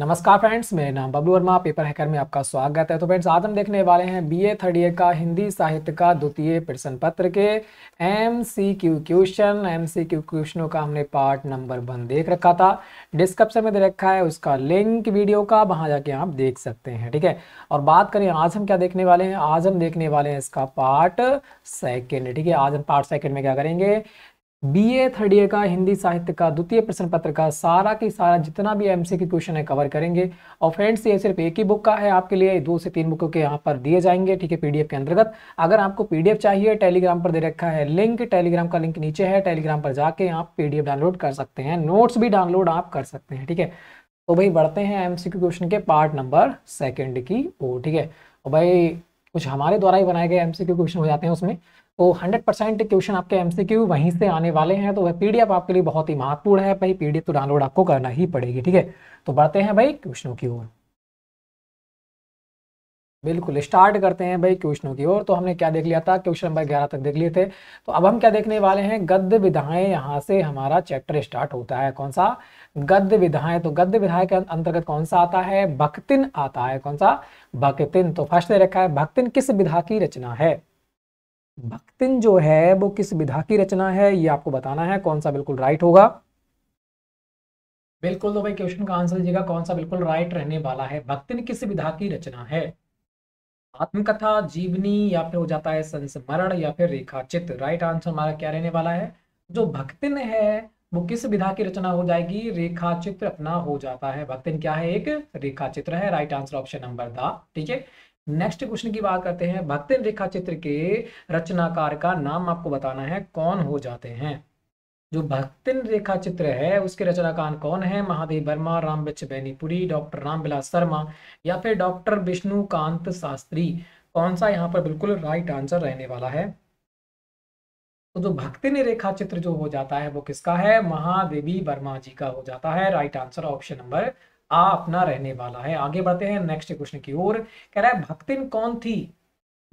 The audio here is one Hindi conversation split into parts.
नमस्कार फ्रेंड्स मेरा नाम बबलू वर्मा पेपर हैकर में आपका स्वागत है तो फ्रेंड्स आज हम देखने वाले हैं बी ए थर्ड ईयर का हिंदी साहित्य का द्वितीय प्रश्न पत्र के M C Q question M C Q क्वेश्चनों का हमने पार्ट नंबर वन देख रखा था डिस्क्रिप्शन में दे रखा है उसका लिंक वीडियो का वहाँ जाके आप देख सकते हैं ठीक है और बात करें आज हम क्या देखने वाले हैं आज हम देखने वाले हैं इसका पार्ट सेकेंड ठीक है आज हम पार्ट सेकेंड में क्या करेंगे बीए थर्ड ईयर का हिंदी साहित्य का द्वितीय प्रश्न पत्र का सारा की सारा जितना भी एमसी के क्वेश्चन है कवर करेंगे और फ्रेंड्स ये सिर्फ एक ही बुक का है आपके लिए दो से तीन बुकों के यहाँ पर दिए जाएंगे ठीक है पीडीएफ के अंतर्गत अगर आपको पीडीएफ चाहिए टेलीग्राम पर दे रखा है लिंक टेलीग्राम का लिंक नीचे है टेलीग्राम पर जाके आप पीडीएफ डाउनलोड कर सकते हैं नोट्स भी डाउनलोड आप कर सकते हैं ठीक है तो भाई बढ़ते हैं एम क्वेश्चन के पार्ट नंबर सेकेंड की ओ ठीक है और भाई कुछ हमारे द्वारा ही बनाए गए एम क्वेश्चन हो जाते हैं उसमें तो 100 परसेंट क्वेश्चन आपके एमसीक्यू वहीं से आने वाले हैं तो वह पीडीएफ आपके लिए बहुत ही महत्वपूर्ण है भाई पीडीएफ तो डाउनलोड आपको करना ही पड़ेगी ठीक है तो बढ़ते हैं भाई क्वेश्चनों की ओर बिल्कुल स्टार्ट करते हैं भाई क्वेश्चनों की ओर तो हमने क्या देख लिया था क्वेश्चन नंबर ग्यारह तक देख लिए थे तो अब हम क्या देखने वाले हैं गद्य विधाएं यहाँ से हमारा चैप्टर स्टार्ट होता है कौन सा गद्य विधाएं तो गद्य विधाएं के अंतर्गत कौन सा आता है भक्तिन आता है कौन सा भक्तिन तो फर्स्ट ने रखा है भक्तिन किस विधा की रचना है भक्तिन जो है वो किस विधा की रचना है ये आपको बताना है कौन सा बिल्कुल राइट होगा बिल्कुल तो भाई क्वेश्चन का आंसर दीजिएगा कौन सा बिल्कुल राइट रहने वाला है भक्तिन किस विधा की रचना है आत्मकथा जीवनी या फिर हो जाता है संस्मरण या फिर रेखा चित्र राइट आंसर हमारा क्या रहने वाला है जो भक्तिन है वो किस विधा की रचना हो जाएगी रेखा चित्र अपना हो जाता है भक्तिन क्या है एक रेखा चित्र है राइट आंसर ऑप्शन नंबर दा ठीक है नेक्स्ट क्वेश्चन की बात करते हैं भक्तिन रेखा चित्र के रचनाकार का नाम आपको बताना है कौन हो जाते हैं जो भक्तिन रेखा चित्र है उसके रचनाकार कौन है महादेव वर्मा राम बच्च बैनीपुरी डॉक्टर रामविलास शर्मा या फिर डॉक्टर विष्णुकांत शास्त्री कौन सा यहाँ पर बिल्कुल राइट आंसर रहने वाला है तो जो भक्ति रेखा चित्र जो हो जाता है वो किसका है महादेवी वर्मा जी का हो जाता है राइट आंसर ऑप्शन नंबर आ अपना रहने वाला है आगे बढ़ते हैं नेक्स्ट क्वेश्चन की ओर कह रहा है भक्तिन कौन थी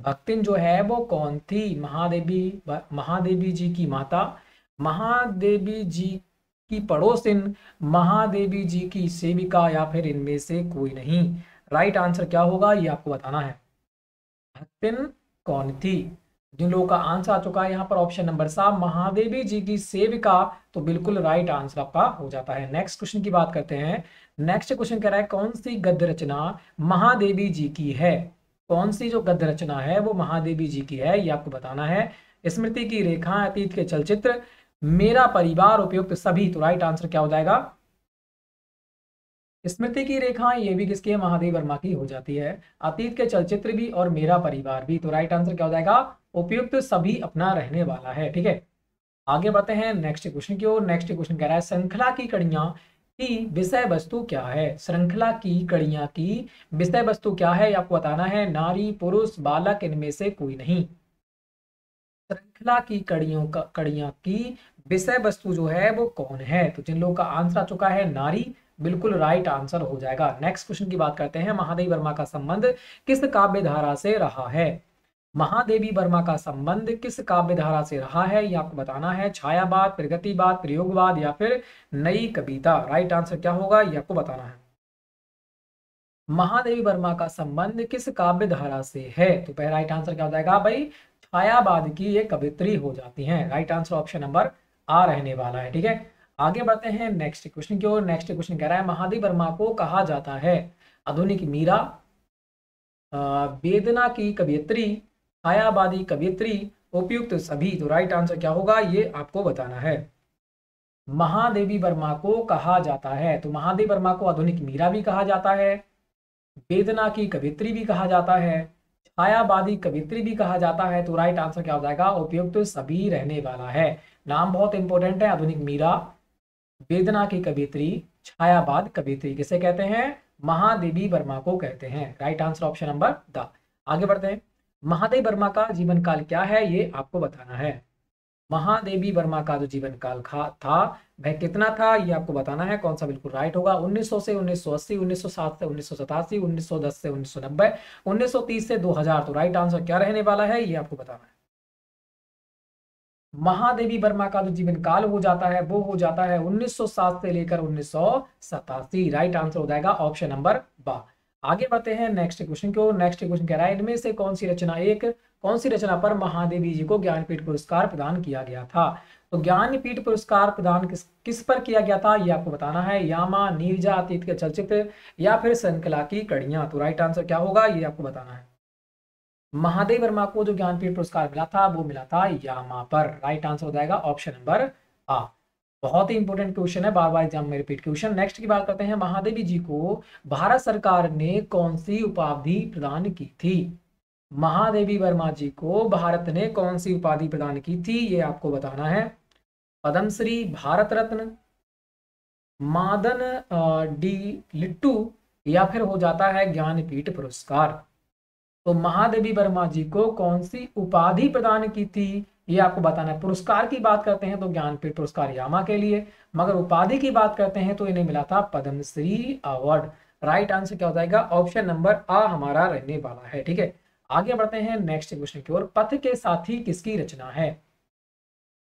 भक्तिन जो है वो कौन थी महादेवी महादेवी जी की माता महादेवी जी की पड़ोसिन महादेवी जी की सेविका या फिर इनमें से कोई नहीं राइट आंसर क्या होगा ये आपको बताना है भक्तिन कौन थी जिन लोगों का आंसर आ चुका है यहाँ पर ऑप्शन नंबर सात महादेवी जी की सेविका तो बिल्कुल राइट आंसर आपका हो जाता है नेक्स्ट क्वेश्चन की बात करते हैं नेक्स्ट क्वेश्चन कह रहा है कौन सी गद्य रचना महादेवी जी की है कौन सी जो गद्य रचना है वो महादेवी जी की है ये आपको बताना है स्मृति की रेखा अतीत के चलचित्र मेरा परिवार उपयुक्त सभी तो राइट आंसर क्या हो जाएगा स्मृति की रेखा ये भी किसकी है महादेव वर्मा की हो जाती है अतीत के चलचित्र भी और मेरा परिवार भी तो राइट आंसर क्या हो जाएगा उपयुक्त सभी अपना रहने वाला है ठीक है आगे बढ़ते हैं नेक्स्ट क्वेश्चन की ओर नेक्स्ट क्वेश्चन कह रहा है श्रृंखला की कड़ियां की विषय वस्तु क्या है श्रृंखला की कड़ियां की विषय वस्तु क्या है आपको बताना है नारी पुरुष बालक इनमें से कोई नहीं श्रृंखला की कड़ियों का कड़ियां की विषय वस्तु जो है वो कौन है तो जिन लोगों का आंसर आ चुका है नारी बिल्कुल राइट आंसर हो जाएगा नेक्स्ट क्वेश्चन की बात करते हैं महादेव वर्मा का संबंध किस काव्य धारा से रहा है महादेवी वर्मा का संबंध किस काव्य धारा से रहा है यह आपको बताना है छायावाद प्रगतिवाद प्रयोगवाद या फिर नई कविता राइट आंसर क्या होगा यह आपको बताना है महादेवी वर्मा का संबंध किस काव्य धारा से है तो पहला राइट आंसर क्या हो जाएगा भाई छायावाद की ये कवित्री हो जाती है राइट आंसर ऑप्शन नंबर आ रहने वाला है ठीक है आगे बढ़ते हैं नेक्स्ट क्वेश्चन की ओर नेक्स्ट क्वेश्चन कह रहा है महादेव वर्मा को कहा जाता है आधुनिक मीरा वेदना की कवियत्री छायाबादी कवियत्री उपयुक्त सभी तो राइट आंसर क्या होगा ये आपको बताना है महादेवी वर्मा को कहा जाता है तो महादेव वर्मा को आधुनिक मीरा भी कहा जाता है वेदना की कवित्री भी कहा जाता है छायावादी कवित्री भी कहा जाता है तो राइट आंसर क्या हो जाएगा उपयुक्त तो सभी रहने वाला है नाम बहुत इंपॉर्टेंट है आधुनिक मीरा वेदना की कवित्री छायावाद कवित्री किसे कहते हैं महादेवी वर्मा को कहते हैं राइट आंसर ऑप्शन नंबर द आगे बढ़ते हैं महादेव वर्मा का जीवन काल क्या है ये आपको बताना है महादेवी वर्मा का जो जीवन काल था वह कितना था ये आपको बताना है कौन सा बिल्कुल राइट होगा 1900 से 1980 1907 से उन्नीस 1910 से 1990 1930 से 2000 तो राइट आंसर क्या रहने वाला है ये आपको बताना है महादेवी वर्मा का जो जीवन काल हो जाता है वो हो जाता है 1907 से लेकर उन्नीस राइट आंसर हो जाएगा ऑप्शन नंबर बारह आगे बढ़ते हैं नेक्स्ट क्वेश्चन को नेक्स्ट क्वेश्चन कह रहा है इनमें से कौन सी रचना एक कौन सी रचना पर महादेवी जी को ज्ञानपीठ पुरस्कार प्रदान किया गया था तो ज्ञानपीठ पुरस्कार प्रदान किस किस पर किया गया था ये आपको बताना है यामा नीरजा अतीत के चलचित्र या फिर संकला की कड़ियां तो राइट आंसर क्या होगा ये आपको बताना है महादेव वर्मा को जो ज्ञानपीठ पुरस्कार मिला था वो मिला था यामा पर राइट आंसर हो जाएगा ऑप्शन नंबर आ बहुत ही इंपॉर्टेंट क्वेश्चन है बार बार एग्जाम में रिपीट क्वेश्चन नेक्स्ट की बात करते हैं महादेवी जी को भारत सरकार ने कौन सी उपाधि प्रदान की थी महादेवी वर्मा जी को भारत ने कौन सी उपाधि प्रदान की थी ये आपको बताना है पद्मश्री भारत रत्न मादन डी लिट्टू या फिर हो जाता है ज्ञानपीठ पुरस्कार तो महादेवी वर्मा जी को कौन सी उपाधि प्रदान की थी ये आपको बताना है पुरस्कार की बात करते हैं तो ज्ञानपीठ पुरस्कार यामा के लिए मगर उपाधि की बात करते हैं तो इन्हें मिला था पद्मश्री अवार्ड राइट आंसर क्या हो जाएगा ऑप्शन नंबर आ हमारा रहने वाला है ठीक है आगे बढ़ते हैं नेक्स्ट क्वेश्चन की ओर पथ के साथी किसकी रचना है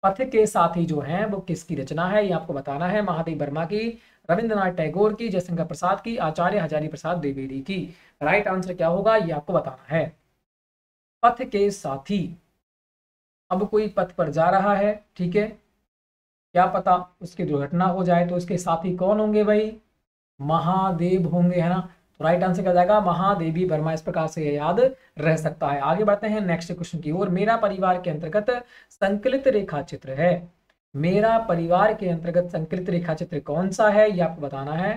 पथ के साथी जो है वो किसकी रचना है ये आपको बताना है महादेव वर्मा की रविंद्रनाथ टैगोर की जयशंकर प्रसाद की आचार्य हजारी प्रसाद द्विवेदी की राइट आंसर क्या होगा ये आपको बताना है पथ के साथी अब कोई पथ पर जा रहा है ठीक है क्या पता उसकी दुर्घटना हो जाए तो उसके साथी कौन होंगे भाई महादेव होंगे है ना तो राइट आंसर क्या जाएगा महादेवी वर्मा इस प्रकार से याद रह सकता है आगे बढ़ते हैं नेक्स्ट क्वेश्चन की ओर मेरा परिवार के अंतर्गत संकलित रेखा चित्र है मेरा परिवार के अंतर्गत संकलित रेखा चित्र कौन सा है ये आपको बताना है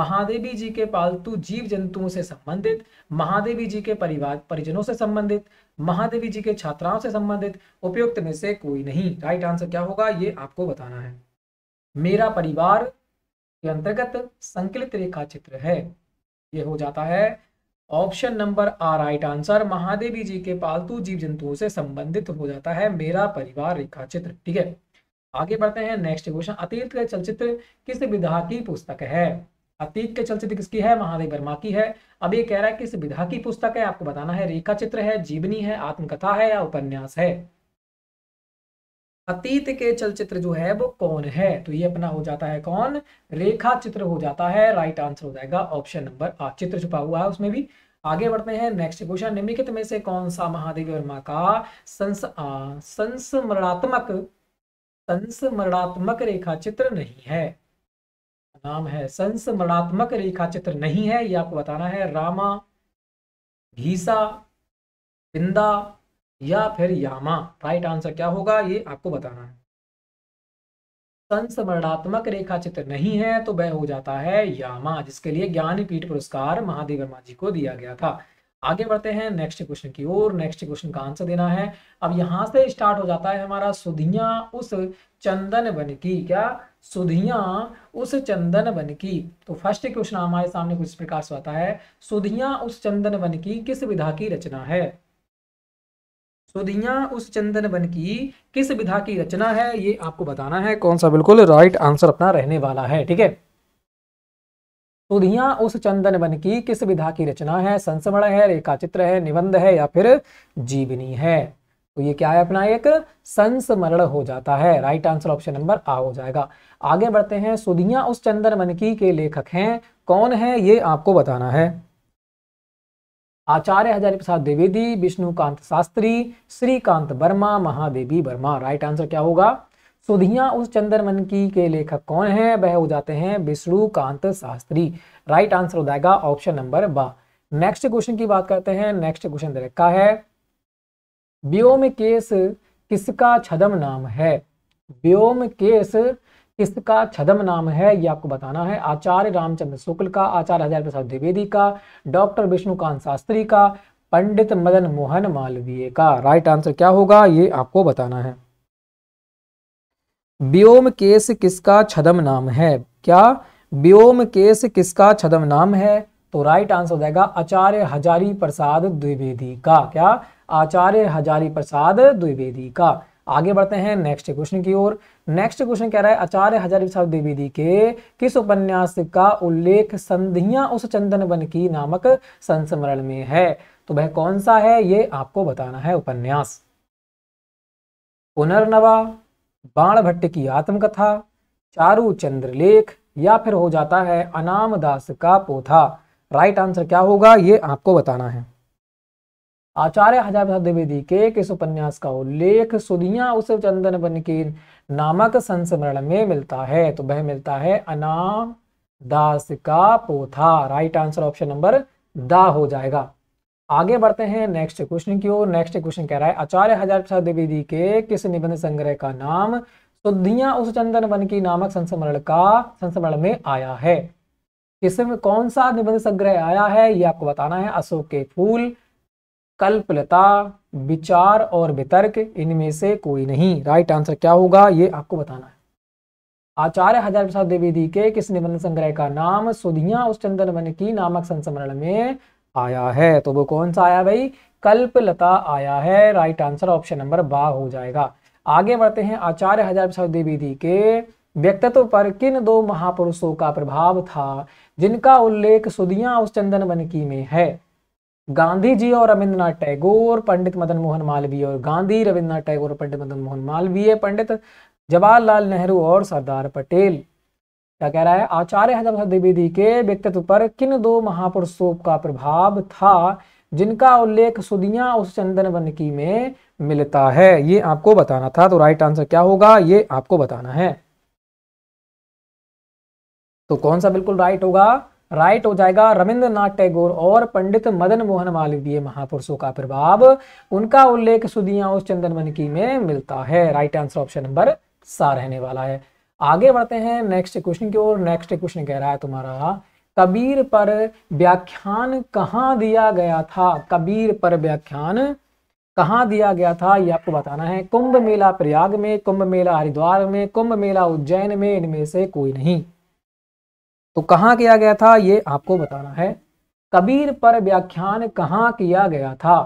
महादेवी जी के पालतू जीव जंतुओं से संबंधित महादेवी जी के परिवार परिजनों से संबंधित महादेवी जी के छात्राओं से संबंधित उपयुक्त में से कोई नहीं राइट आंसर क्या होगा ये आपको बताना है मेरा परिवार के अंतर्गत संकलित रेखा चित्र है ये हो जाता है ऑप्शन नंबर आ राइट आंसर महादेवी जी के पालतू जीव जंतुओं से संबंधित हो जाता है मेरा परिवार रेखा चित्र ठीक है आगे बढ़ते हैं नेक्स्ट क्वेश्चन अतीत चलचित्र किस विधा की पुस्तक है अतीत के चलचित्र किसकी है महादेव वर्मा की है अब ये कह रहा है कि इस विधा की पुस्तक है आपको बताना है रेखा चित्र है जीवनी है आत्मकथा है या उपन्यास है अतीत के चलचित्र जो है वो कौन है तो ये अपना हो जाता है कौन रेखा चित्र हो जाता है राइट आंसर हो जाएगा ऑप्शन नंबर आठ चित्र छुपा हुआ है उसमें भी आगे बढ़ते हैं नेक्स्ट क्वेश्चन निम्नलिखित में से कौन सा महादेव वर्मा का संस संस्मरणात्मक संस्मरणात्मक रेखा चित्र नहीं है नाम है संस्मरणात्मक रेखा चित्र नहीं है यह आपको बताना है रामा घीसा बिंदा या फिर यामा राइट आंसर क्या होगा ये आपको बताना है संस्मरणात्मक रेखा चित्र नहीं है तो वह हो जाता है यामा जिसके लिए ज्ञानपीठ पुरस्कार महादेव वर्मा जी को दिया गया था आगे बढ़ते हैं नेक्स्ट क्वेश्चन की ओर नेक्स्ट क्वेश्चन का आंसर देना है अब यहां से स्टार्ट हो जाता है हमारा सुधिया उस चंदन बन की क्या सुधिया उस चंदन बन की तो फर्स्ट क्वेश्चन हमारे सामने कुछ प्रकार से आता है सुधिया उस चंदन बन की किस विधा की रचना है सुधिया उस चंदन बन की किस विधा की रचना है ये आपको बताना है कौन सा बिल्कुल राइट आंसर अपना रहने वाला है ठीक है सुधिया उस चंदन वन की किस विधा की रचना है संस्मरण है रेखाचित्र है निबंध है या फिर जीवनी है तो ये क्या है अपना एक संस्मरण हो जाता है राइट आंसर ऑप्शन नंबर आ हो जाएगा आगे बढ़ते हैं सुधिया उस चंदन की के लेखक हैं कौन है ये आपको बताना है आचार्य हजारी प्रसाद द्विवेदी विष्णुकांत शास्त्री श्रीकांत वर्मा महादेवी वर्मा राइट आंसर क्या होगा सुधिया उस चंद्रमन की के लेखक कौन है वह हो जाते हैं विष्णुकांत शास्त्री राइट आंसर हो जाएगा ऑप्शन नंबर ब नेक्स्ट क्वेश्चन की बात करते हैं नेक्स्ट क्वेश्चन देखा है व्योम केस किसका छदम नाम है व्योम केस किसका छदम नाम है ये आपको बताना है आचार्य रामचंद्र शुक्ल का आचार्य हजार प्रसाद द्विवेदी का डॉक्टर विष्णुकांत शास्त्री का पंडित मदन मोहन मालवीय का राइट आंसर क्या होगा ये आपको बताना है व्योम केस किसका छदम नाम है क्या व्योम केस किसका छदम नाम है तो राइट आंसर हो जाएगा आचार्य हजारी प्रसाद द्विवेदी का क्या आचार्य हजारी प्रसाद द्विवेदी का आगे बढ़ते हैं नेक्स्ट क्वेश्चन की ओर नेक्स्ट क्वेश्चन कह रहा है आचार्य हजारी प्रसाद द्विवेदी के किस उपन्यास का उल्लेख संधिया उस चंदन वन की नामक संस्मरण में है तो वह कौन सा है ये आपको बताना है उपन्यास पुनर्नवा बाण भट्ट की आत्मकथा चारू चंद्रलेख या फिर हो जाता है अनाम दास का पोथा राइट आंसर क्या होगा ये आपको बताना है आचार्य हजार द्विवेदी के किस उपन्यास का उल्लेख सुदिया उस चंदन बन के नामक संस्मरण में मिलता है तो वह मिलता है अनाम दास का पोथा राइट आंसर ऑप्शन नंबर दा हो जाएगा आगे बढ़ते हैं नेक्स्ट क्वेश्चन की ओर नेक्स्ट क्वेश्चन कह रहा है आचार्य हजार प्रसाद द्विवेदी के किस निबंध संग्रह का नाम सुद्धियां उस चंदन वन की नामक संस्मरण का संस्मरण में आया है इसमें कौन सा निबंध संग्रह आया है ये आपको बताना है अशोक के फूल कल्पलता विचार और वितर्क इनमें से कोई नहीं राइट आंसर क्या होगा ये आपको बताना है आचार्य हजार प्रसाद द्विवेदी के किस निबंध संग्रह का नाम सुधिया उस चंदन वन की नामक संस्मरण में आया है तो वो कौन सा आया भाई कल्पलता आया है राइट आंसर ऑप्शन नंबर बा हो जाएगा आगे बढ़ते हैं आचार्य हजार प्रसाद द्विवेदी के व्यक्तित्व पर किन दो महापुरुषों का प्रभाव था जिनका उल्लेख सुदिया उस चंदन बनकी में है गांधी जी और रविंद्रनाथ टैगोर पंडित मदन मोहन मालवीय और गांधी रविंद्रनाथ टैगोर पंडित मदन मोहन मालवीय पंडित जवाहरलाल नेहरू और सरदार पटेल क्या कह रहा है आचार्य हजम द्विवेदी के व्यक्तित्व पर किन दो महापुरुषों का प्रभाव था जिनका उल्लेख सुदिया उस चंदन बनकी में मिलता है ये आपको बताना था तो राइट आंसर क्या होगा ये आपको बताना है तो कौन सा बिल्कुल राइट होगा राइट हो जाएगा रविंद्रनाथ टैगोर और पंडित मदन मोहन मालवीय महापुरुषों का प्रभाव उनका उल्लेख सुदिया उस चंदन बनकी में मिलता है राइट आंसर ऑप्शन नंबर सा रहने वाला है आगे बढ़ते हैं नेक्स्ट क्वेश्चन की ओर नेक्स्ट क्वेश्चन कह रहा है तुम्हारा कबीर पर व्याख्यान कहाँ दिया गया था कबीर पर व्याख्यान कहाँ दिया गया था ये आपको बताना है कुंभ मेला प्रयाग में कुंभ मेला हरिद्वार में कुंभ मेला उज्जैन में इनमें से कोई नहीं तो कहाँ किया गया था ये आपको बताना है कबीर पर व्याख्यान कहाँ किया गया था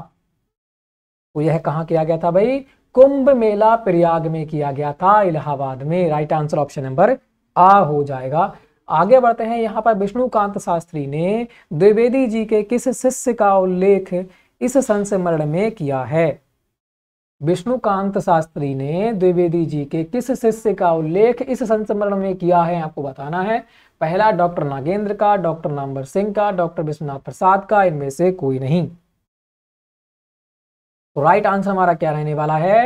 तो यह कहाँ किया गया था भाई कुंभ मेला प्रयाग में किया गया था इलाहाबाद में राइट आंसर ऑप्शन नंबर आ हो जाएगा आगे बढ़ते हैं यहाँ पर विष्णुकांत शास्त्री ने द्विवेदी जी के किस शिष्य का उल्लेख इस संस्मरण में किया है विष्णुकांत शास्त्री ने द्विवेदी जी के किस शिष्य का उल्लेख इस संस्मरण में किया है आपको बताना है पहला डॉक्टर नागेंद्र का डॉक्टर नामवर सिंह का डॉक्टर विश्वनाथ प्रसाद का इनमें से कोई नहीं तो राइट आंसर हमारा क्या रहने वाला है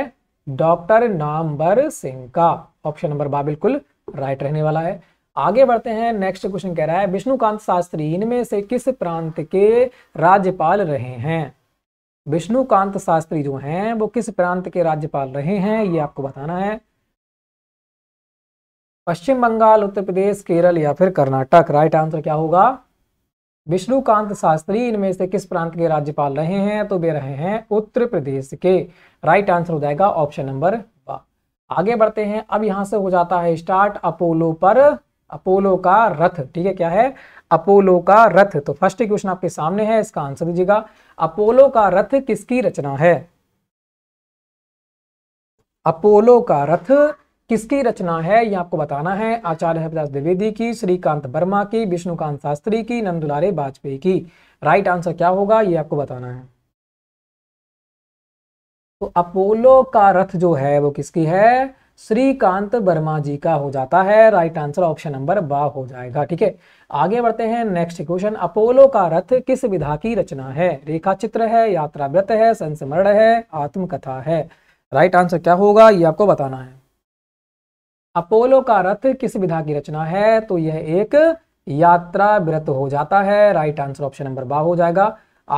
डॉक्टर नामबर सिंह का ऑप्शन नंबर बा बिल्कुल राइट रहने वाला है आगे बढ़ते हैं नेक्स्ट क्वेश्चन कह रहा है विष्णुकांत शास्त्री इनमें से किस प्रांत के राज्यपाल रहे हैं विष्णुकांत शास्त्री जो हैं वो किस प्रांत के राज्यपाल रहे हैं ये आपको बताना है पश्चिम बंगाल उत्तर प्रदेश केरल या फिर कर्नाटक राइट आंसर क्या होगा विष्णुकांत शास्त्री इनमें से किस प्रांत के राज्यपाल रहे हैं तो वे रहे हैं उत्तर प्रदेश के राइट आंसर हो जाएगा ऑप्शन नंबर बा आगे बढ़ते हैं अब यहां से हो जाता है स्टार्ट अपोलो पर अपोलो का रथ ठीक है क्या है अपोलो का रथ तो फर्स्ट क्वेश्चन आपके सामने है इसका आंसर दीजिएगा अपोलो का रथ किसकी रचना है अपोलो का रथ किसकी रचना है ये आपको बताना है आचार्य हरिदास द्विवेदी की श्रीकांत वर्मा की विष्णुकांत शास्त्री की नंदुलारे वाजपेयी की राइट आंसर क्या होगा ये आपको बताना है तो अपोलो का रथ जो है वो किसकी है श्रीकांत वर्मा जी का हो जाता है राइट आंसर ऑप्शन नंबर बा हो जाएगा ठीक है आगे बढ़ते हैं नेक्स्ट क्वेश्चन अपोलो का रथ किस विधा की रचना है रेखा चित्र है यात्रा व्रत है संस्मरण है आत्मकथा है राइट आंसर क्या होगा ये आपको बताना है अपोलो का रथ किस विधा की रचना है तो यह एक यात्रा व्रत हो जाता है राइट आंसर ऑप्शन नंबर बा हो जाएगा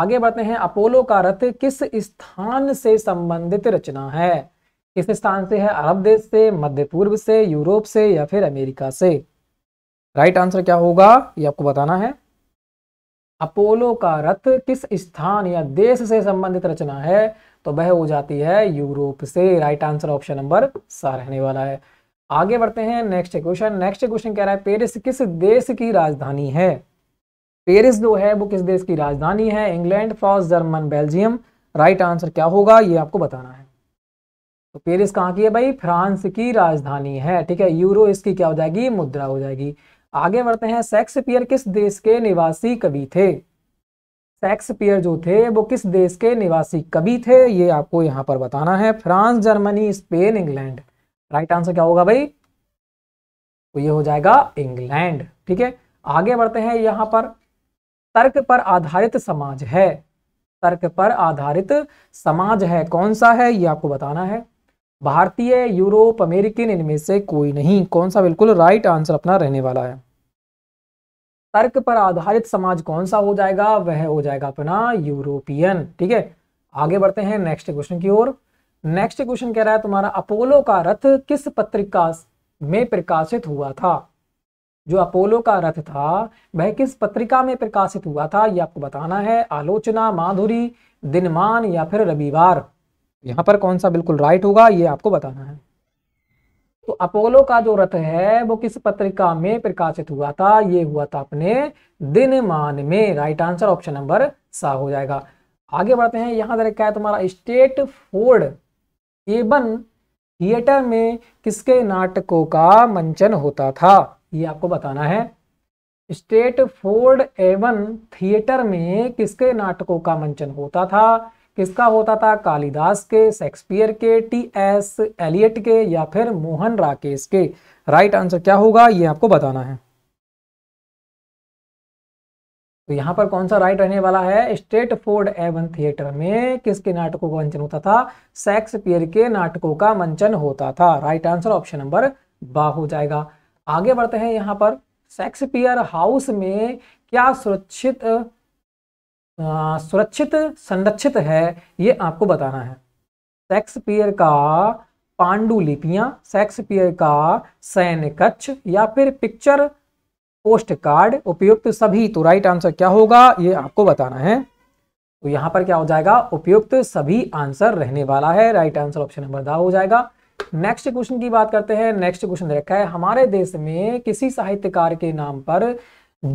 आगे बढ़ते हैं अपोलो का रथ किस स्थान से संबंधित रचना है किस स्थान से है अरब देश से मध्य पूर्व से यूरोप से या फिर अमेरिका से राइट आंसर क्या होगा ये आपको बताना है अपोलो का रथ किस स्थान या देश से संबंधित रचना है तो वह हो जाती है यूरोप से राइट आंसर ऑप्शन नंबर सा रहने वाला है आगे बढ़ते हैं नेक्स्ट क्वेश्चन नेक्स्ट क्वेश्चन कह रहा है पेरिस किस देश की राजधानी है पेरिस जो है वो किस देश की राजधानी है England France German Belgium right answer क्या होगा ये आपको बताना है तो पेरिस कहाँ की है भाई फ्रांस की राजधानी है ठीक है यूरो इसकी क्या हो जाएगी मुद्रा हो जाएगी आगे बढ़ते हैं सेक्सपियर किस देश के निवासी कवि थे सेक्सपियर जो थे वो किस देश के निवासी कवि थे ये आपको यहाँ पर बताना है France Germany Spain England right answer क्या होगा भाई तो ये हो जाएगा इंग्लैंड ठीक है आगे बढ़ते हैं यहां पर तर्क पर आधारित समाज है तर्क पर आधारित समाज है कौन सा है ये आपको बताना है भारतीय यूरोप अमेरिकन इनमें से कोई नहीं कौन सा बिल्कुल राइट आंसर अपना रहने वाला है तर्क पर आधारित समाज कौन सा हो जाएगा वह हो जाएगा अपना यूरोपियन ठीक है आगे बढ़ते हैं नेक्स्ट क्वेश्चन की ओर नेक्स्ट क्वेश्चन कह रहा है तुम्हारा अपोलो का रथ किस पत्रिका में प्रकाशित हुआ था जो अपोलो का रथ था वह किस पत्रिका में प्रकाशित हुआ था यह आपको बताना है आलोचना माधुरी दिनमान या फिर रविवार यहां पर कौन सा बिल्कुल राइट होगा यह आपको बताना है तो अपोलो का जो रथ है वो किस पत्रिका में प्रकाशित हुआ था यह हुआ था अपने दिनमान में राइट आंसर ऑप्शन नंबर सा हो जाएगा आगे बढ़ते हैं यहां क्या है तुम्हारा स्टेट फोर्ड एबन थिएटर में किसके नाटकों का मंचन होता था ये आपको बताना है स्टेट फोर्ड एवन थिएटर में किसके नाटकों का मंचन होता था किसका होता था कालिदास के शेक्सपियर के टी एस एलियट के या फिर मोहन राकेश के राइट आंसर क्या होगा ये आपको बताना है तो यहां पर कौन सा राइट रहने वाला है स्टेट फोर्ड एवन थिएटर में किसके नाटकों का मंचन होता था शेक्सपियर के नाटकों का मंचन होता था राइट आंसर ऑप्शन नंबर बा हो जाएगा आगे बढ़ते हैं यहां पर शेक्सपियर हाउस में क्या सुरक्षित सुरक्षित संरक्षित है ये आपको बताना है शेक्सपियर का पांडुलिपियां शेक्सपियर का सैन्य कक्ष या फिर पिक्चर पोस्ट कार्ड उपयुक्त सभी तो राइट आंसर क्या होगा ये आपको बताना है तो यहां पर क्या हो जाएगा उपयुक्त सभी आंसर रहने वाला है राइट आंसर ऑप्शन नंबर दा हो जाएगा नेक्स्ट क्वेश्चन की बात करते हैं नेक्स्ट क्वेश्चन रखा है हमारे देश में किसी साहित्यकार के नाम पर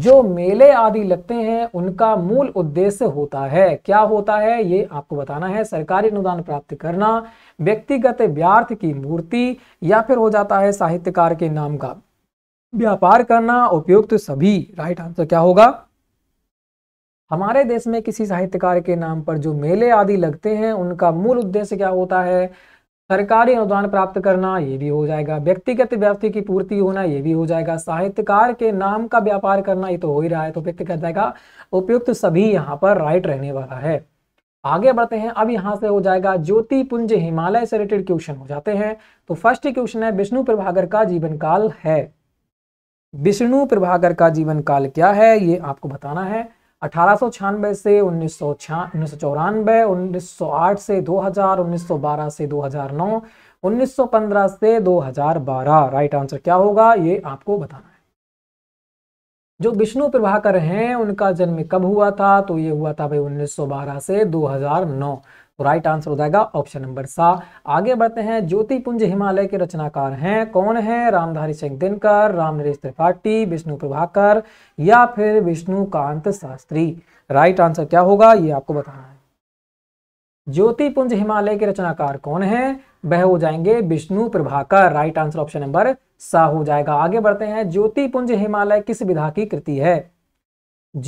जो मेले आदि लगते हैं उनका मूल उद्देश्य होता है क्या होता है ये आपको बताना है सरकारी अनुदान प्राप्त करना व्यक्तिगत व्यार्थ की मूर्ति या फिर हो जाता है साहित्यकार के नाम का व्यापार करना उपयुक्त सभी राइट आंसर क्या होगा हमारे देश में किसी साहित्यकार के नाम पर जो मेले आदि लगते हैं उनका मूल उद्देश्य क्या होता है सरकारी अनुदान प्राप्त करना ये भी हो जाएगा व्यक्तिगत व्यक्ति की पूर्ति होना ये भी हो जाएगा साहित्यकार के नाम का व्यापार करना ये तो हो ही रहा है तो व्यक्ति कह जाएगा उपयुक्त सभी यहाँ पर राइट रहने वाला है आगे बढ़ते हैं अब यहाँ से हो जाएगा ज्योति पुंज हिमालय से रिलेटेड क्वेश्चन हो जाते हैं तो फर्स्ट क्वेश्चन है विष्णु प्रभागर का जीवन काल है विष्णु प्रभाकर का जीवन काल क्या है ये आपको बताना है अठारह से उन्नीस सौ चौरानवे उन्नीस से 2000, 1912 से 2009, 1915 से 2012 राइट आंसर क्या होगा ये आपको बताना है जो विष्णु प्रभाकर हैं उनका जन्म कब हुआ था तो ये हुआ था भाई 1912 से 2009 तो राइट आंसर हो जाएगा ऑप्शन नंबर सा आगे बढ़ते हैं ज्योतिपुंज हिमालय के रचनाकार हैं कौन है रामधारी सिंह दिनकर राम नरेश त्रिपाठी विष्णु प्रभाकर या फिर विष्णुकांत शास्त्री राइट आंसर क्या होगा ये आपको बताना है ज्योतिपुंज हिमालय के रचनाकार कौन है वह हो जाएंगे Vishnu Prabhakar right answer option number सा हो जाएगा आगे बढ़ते हैं ज्योतिपुंज हिमालय किस विधा की कृति है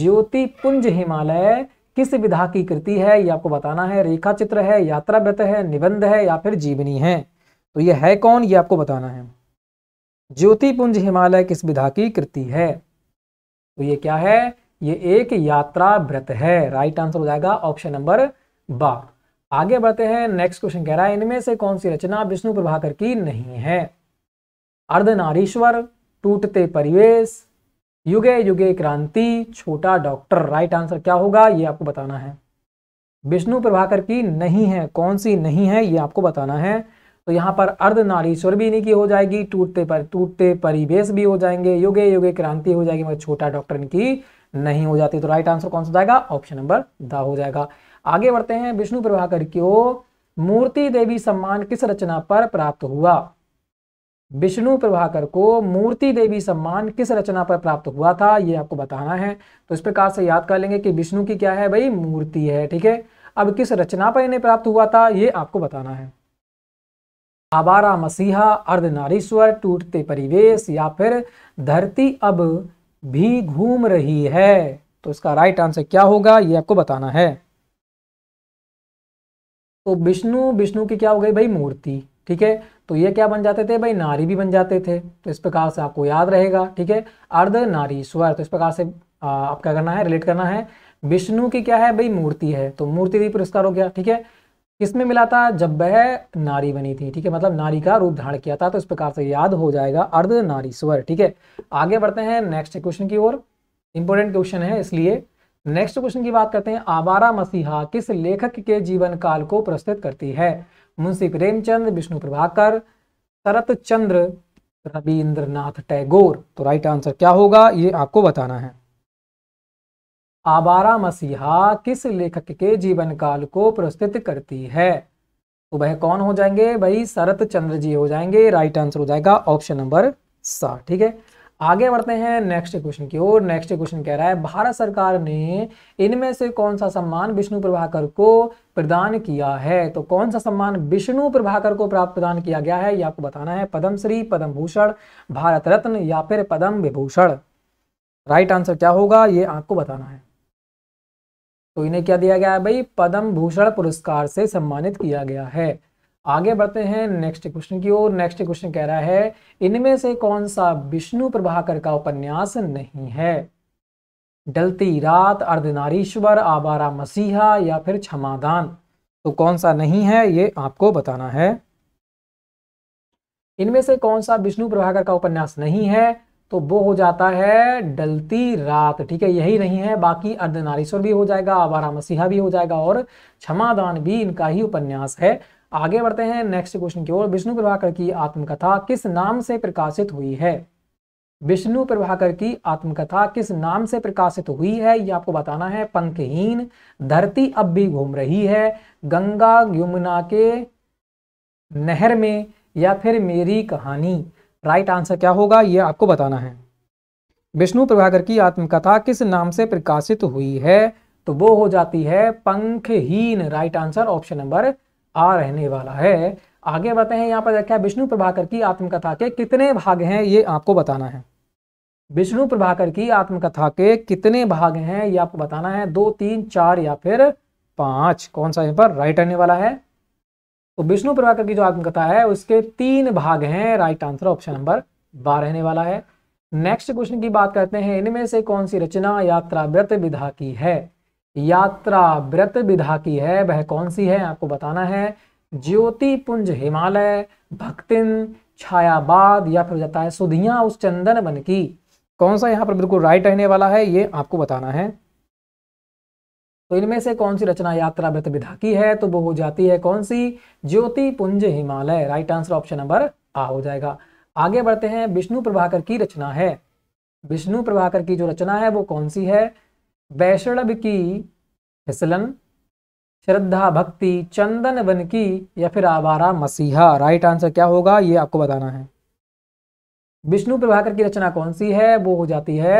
ज्योतिपुंज हिमालय किस विधा की कृति है ये आपको बताना है रेखा चित्र है यात्रा व्रत है निबंध है या फिर जीवनी है तो ये है कौन ये आपको बताना है ज्योतिपुंज हिमालय किस विधा की कृति है तो ये क्या है ये एक यात्रा व्रत है राइट आंसर हो जाएगा ऑप्शन नंबर बा आगे बढ़ते हैं नेक्स्ट क्वेश्चन कह रहा है इनमें से कौन सी रचना विष्णु प्रभाकर की नहीं है अर्धनारीश्वर टूटते परिवेश युगे युगे क्रांति छोटा डॉक्टर राइट आंसर क्या होगा ये आपको बताना है विष्णु प्रभाकर की नहीं है कौन सी नहीं है ये आपको बताना है तो यहाँ पर अर्धनारीश्वर भी इनकी हो जाएगी टूटते पर टूटते परिवेश भी हो जाएंगे युगे युगे क्रांति हो जाएगी मगर छोटा डॉक्टर इनकी नहीं हो जाती तो राइट आंसर कौन सा जाएगा ऑप्शन नंबर द हो जाएगा आगे बढ़ते हैं विष्णु प्रभाकर को मूर्ति देवी सम्मान किस रचना पर प्राप्त हुआ विष्णु प्रभाकर को मूर्ति देवी सम्मान किस रचना पर प्राप्त हुआ था ये आपको बताना है तो इस प्रकार से याद कर लेंगे कि विष्णु की क्या है भाई मूर्ति है ठीक है अब किस रचना पर इन्हें प्राप्त हुआ था ये आपको बताना है आवारा मसीहा नारीश्वर टूटते परिवेश या फिर धरती अब भी घूम रही है तो इसका राइट आंसर क्या होगा ये आपको बताना है तो विष्णु विष्णु की क्या हो गई भाई मूर्ति ठीक है तो ये क्या बन जाते थे भाई नारी भी बन जाते थे तो इस प्रकार से आपको याद रहेगा ठीक है अर्ध नारी स्वर तो इस प्रकार से आप क्या करना है रिलेट करना है विष्णु की क्या है भाई मूर्ति है तो मूर्ति भी पुरस्कार हो गया ठीक है किसमें मिला था जब वह नारी बनी थी ठीक है मतलब नारी का रूप धारण किया था तो इस प्रकार से याद हो जाएगा अर्ध नारी स्वर ठीक है आगे बढ़ते हैं नेक्स्ट क्वेश्चन की ओर इंपॉर्टेंट क्वेश्चन है इसलिए नेक्स्ट क्वेश्चन की बात करते हैं आवारा मसीहा किस लेखक के जीवन काल को प्रस्तुत करती है मुंशी प्रेमचंद विष्णु प्रभाकर शरत चंद्र रविंद्रनाथ टैगोर तो राइट आंसर क्या होगा ये आपको बताना है आबारा मसीहा किस लेखक के जीवन काल को प्रस्तुत करती है तो वह कौन हो जाएंगे भाई शरत चंद्र जी हो जाएंगे राइट आंसर हो जाएगा ऑप्शन नंबर सात ठीक है आगे बढ़ते हैं नेक्स्ट क्वेश्चन की ओर नेक्स्ट क्वेश्चन कह रहा है भारत सरकार ने इनमें से कौन सा सम्मान विष्णु प्रभाकर को प्रदान किया है तो कौन सा सम्मान विष्णु प्रभाकर को प्राप्त प्रदान किया गया है ये आपको बताना है पद्मश्री श्री पद्म भूषण भारत रत्न या फिर पद्म विभूषण राइट आंसर क्या होगा ये आपको बताना है तो इन्हें क्या दिया गया है भाई पद्म भूषण पुरस्कार से सम्मानित किया गया है आगे बढ़ते हैं नेक्स्ट क्वेश्चन की ओर नेक्स्ट क्वेश्चन कह रहा है इनमें से कौन सा विष्णु प्रभाकर का उपन्यास नहीं है डलती रात अर्धनारीश्वर आबारा मसीहा या फिर क्षमादान तो कौन सा नहीं है ये आपको बताना है इनमें से कौन सा विष्णु प्रभाकर का उपन्यास नहीं है तो वो हो जाता है डलती रात ठीक है यही नहीं है बाकी अर्धनारीश्वर भी हो जाएगा आवारा मसीहा भी हो जाएगा और क्षमादान भी इनका ही उपन्यास है आगे बढ़ते हैं नेक्स्ट क्वेश्चन की ओर विष्णु प्रभाकर की आत्मकथा किस नाम से प्रकाशित हुई है विष्णु प्रभाकर की आत्मकथा किस नाम से प्रकाशित हुई है ये आपको बताना है पंखहीन धरती अब भी घूम रही है गंगा यमुना के नहर में या फिर मेरी कहानी राइट आंसर क्या होगा ये आपको बताना है विष्णु प्रभाकर की आत्मकथा किस नाम से प्रकाशित हुई है तो वो हो जाती है पंखहीन राइट आंसर ऑप्शन नंबर आ रहने वाला है आगे हैं यहाँ पर रखा है विष्णु प्रभाकर की आत्मकथा के कितने भाग हैं ये आपको बताना है विष्णु प्रभाकर की आत्मकथा के कितने भाग हैं ये आपको बताना है दो तीन चार या फिर पांच कौन सा यहाँ पर राइट आने वाला है तो विष्णु प्रभाकर की जो आत्मकथा है उसके तीन भाग हैं राइट आंसर ऑप्शन नंबर बार रहने वाला है नेक्स्ट क्वेश्चन की बात करते हैं इनमें से कौन सी रचना यात्रा व्रत विधा की है यात्रा व्रत विधा की है वह कौन सी है आपको बताना है ज्योति पुंज हिमालय भक्तिन छायाबाद या फिर जाता है सुधिया उस चंदन बन की कौन सा यहाँ पर बिल्कुल राइट रहने वाला है ये आपको बताना है तो इनमें से कौन सी रचना यात्रा व्रत विधा की है तो वो हो जाती है कौन सी Jyoti Punj Himalaya right answer option number आ हो जाएगा आगे बढ़ते हैं विष्णु प्रभाकर की रचना है विष्णु प्रभाकर की जो रचना है वो कौन सी है वैष्णव की फिसलन श्रद्धा भक्ति चंदन वन की या फिर आवारा मसीहा राइट आंसर क्या होगा ये आपको बताना है विष्णु प्रभाकर की रचना कौन सी है वो हो जाती है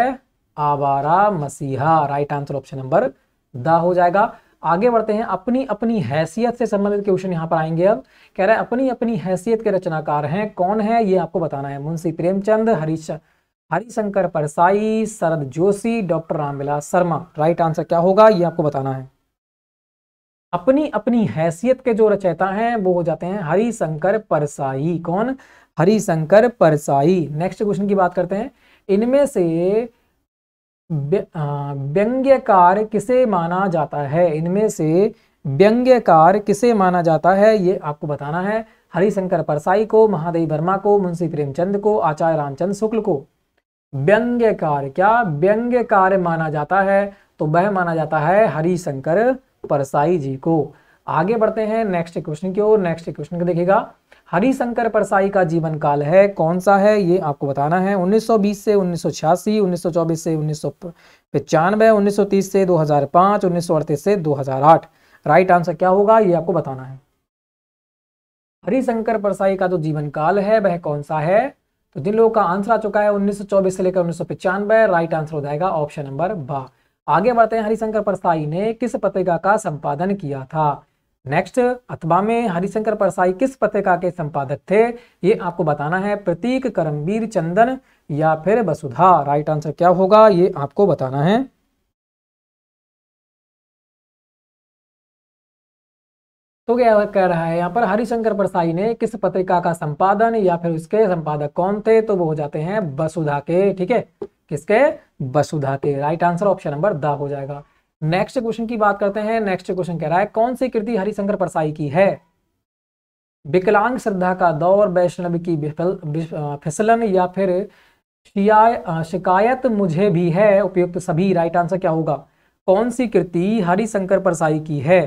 Awara Masiha right answer option number द हो जाएगा आगे बढ़ते हैं अपनी अपनी हैसियत से संबंधित क्वेश्चन यहां पर आएंगे अब कह रहे हैं अपनी अपनी हैसियत के रचनाकार हैं कौन है ये आपको बताना है Munshi Premchand Harish Harishankar Parsai Sharad Joshi doctor Ramvilas Sharma right answer क्या होगा ये आपको बताना है अपनी अपनी हैसियत के जो रचयिता हैं वो हो जाते हैं हरिशंकर परसाई कौन हरिशंकर परसाई नेक्स्ट क्वेश्चन की बात करते हैं इनमें से व्यंग्यकार किसे माना जाता है इनमें से व्यंग्यकार किसे माना जाता है ये आपको बताना है हरिशंकर परसाई को महादेव वर्मा को मुंशी प्रेमचंद को आचार्य रामचंद्र शुक्ल को व्यंग्य कार्य क्या व्यंग्य कार्य माना जाता है तो वह माना जाता है हरिशंकर परसाई जी को आगे बढ़ते हैं नेक्स्ट क्वेश्चन की ओर नेक्स्ट क्वेश्चन को देखिएगा हरिशंकर परसाई का जीवन काल है कौन सा है ये आपको बताना है 1920 से उन्नीस 1924 से उन्नीस सौ 1930 से 2005, 1938 से 2008 राइट आंसर क्या होगा ये आपको बताना है हरिशंकर परसाई का जो जीवन काल है वह कौन सा है तो जिन लोगों का आंसर आ चुका है 1924 से लेकर उन्नीस राइट आंसर हो जाएगा ऑप्शन नंबर बा आगे बढ़ते हैं हरिशंकर परसाई ने किस पत्रिका का संपादन किया था नेक्स्ट अथवा में हरिशंकर परसाई किस पत्रिका के संपादक थे ये आपको बताना है प्रतीक करमवीर चंदन या फिर वसुधा राइट आंसर क्या होगा ये आपको बताना है तो क्या कह रहा है यहाँ पर हरिशंकर परसाई ने किस पत्रिका का संपादन या फिर उसके संपादक कौन थे तो वो हो जाते हैं वसुधा के ठीक है किसके वसुधा के राइट आंसर ऑप्शन नंबर द हो जाएगा नेक्स्ट क्वेश्चन की बात करते हैं नेक्स्ट क्वेश्चन कह रहा है कौन सी कृति हरिशंकर परसाई की है विकलांग श्रद्धा का दौर वैष्णव की फिसलन या फिर शिकायत मुझे भी है उपयुक्त सभी राइट आंसर क्या होगा कौन सी कृति हरिशंकर परसाई की है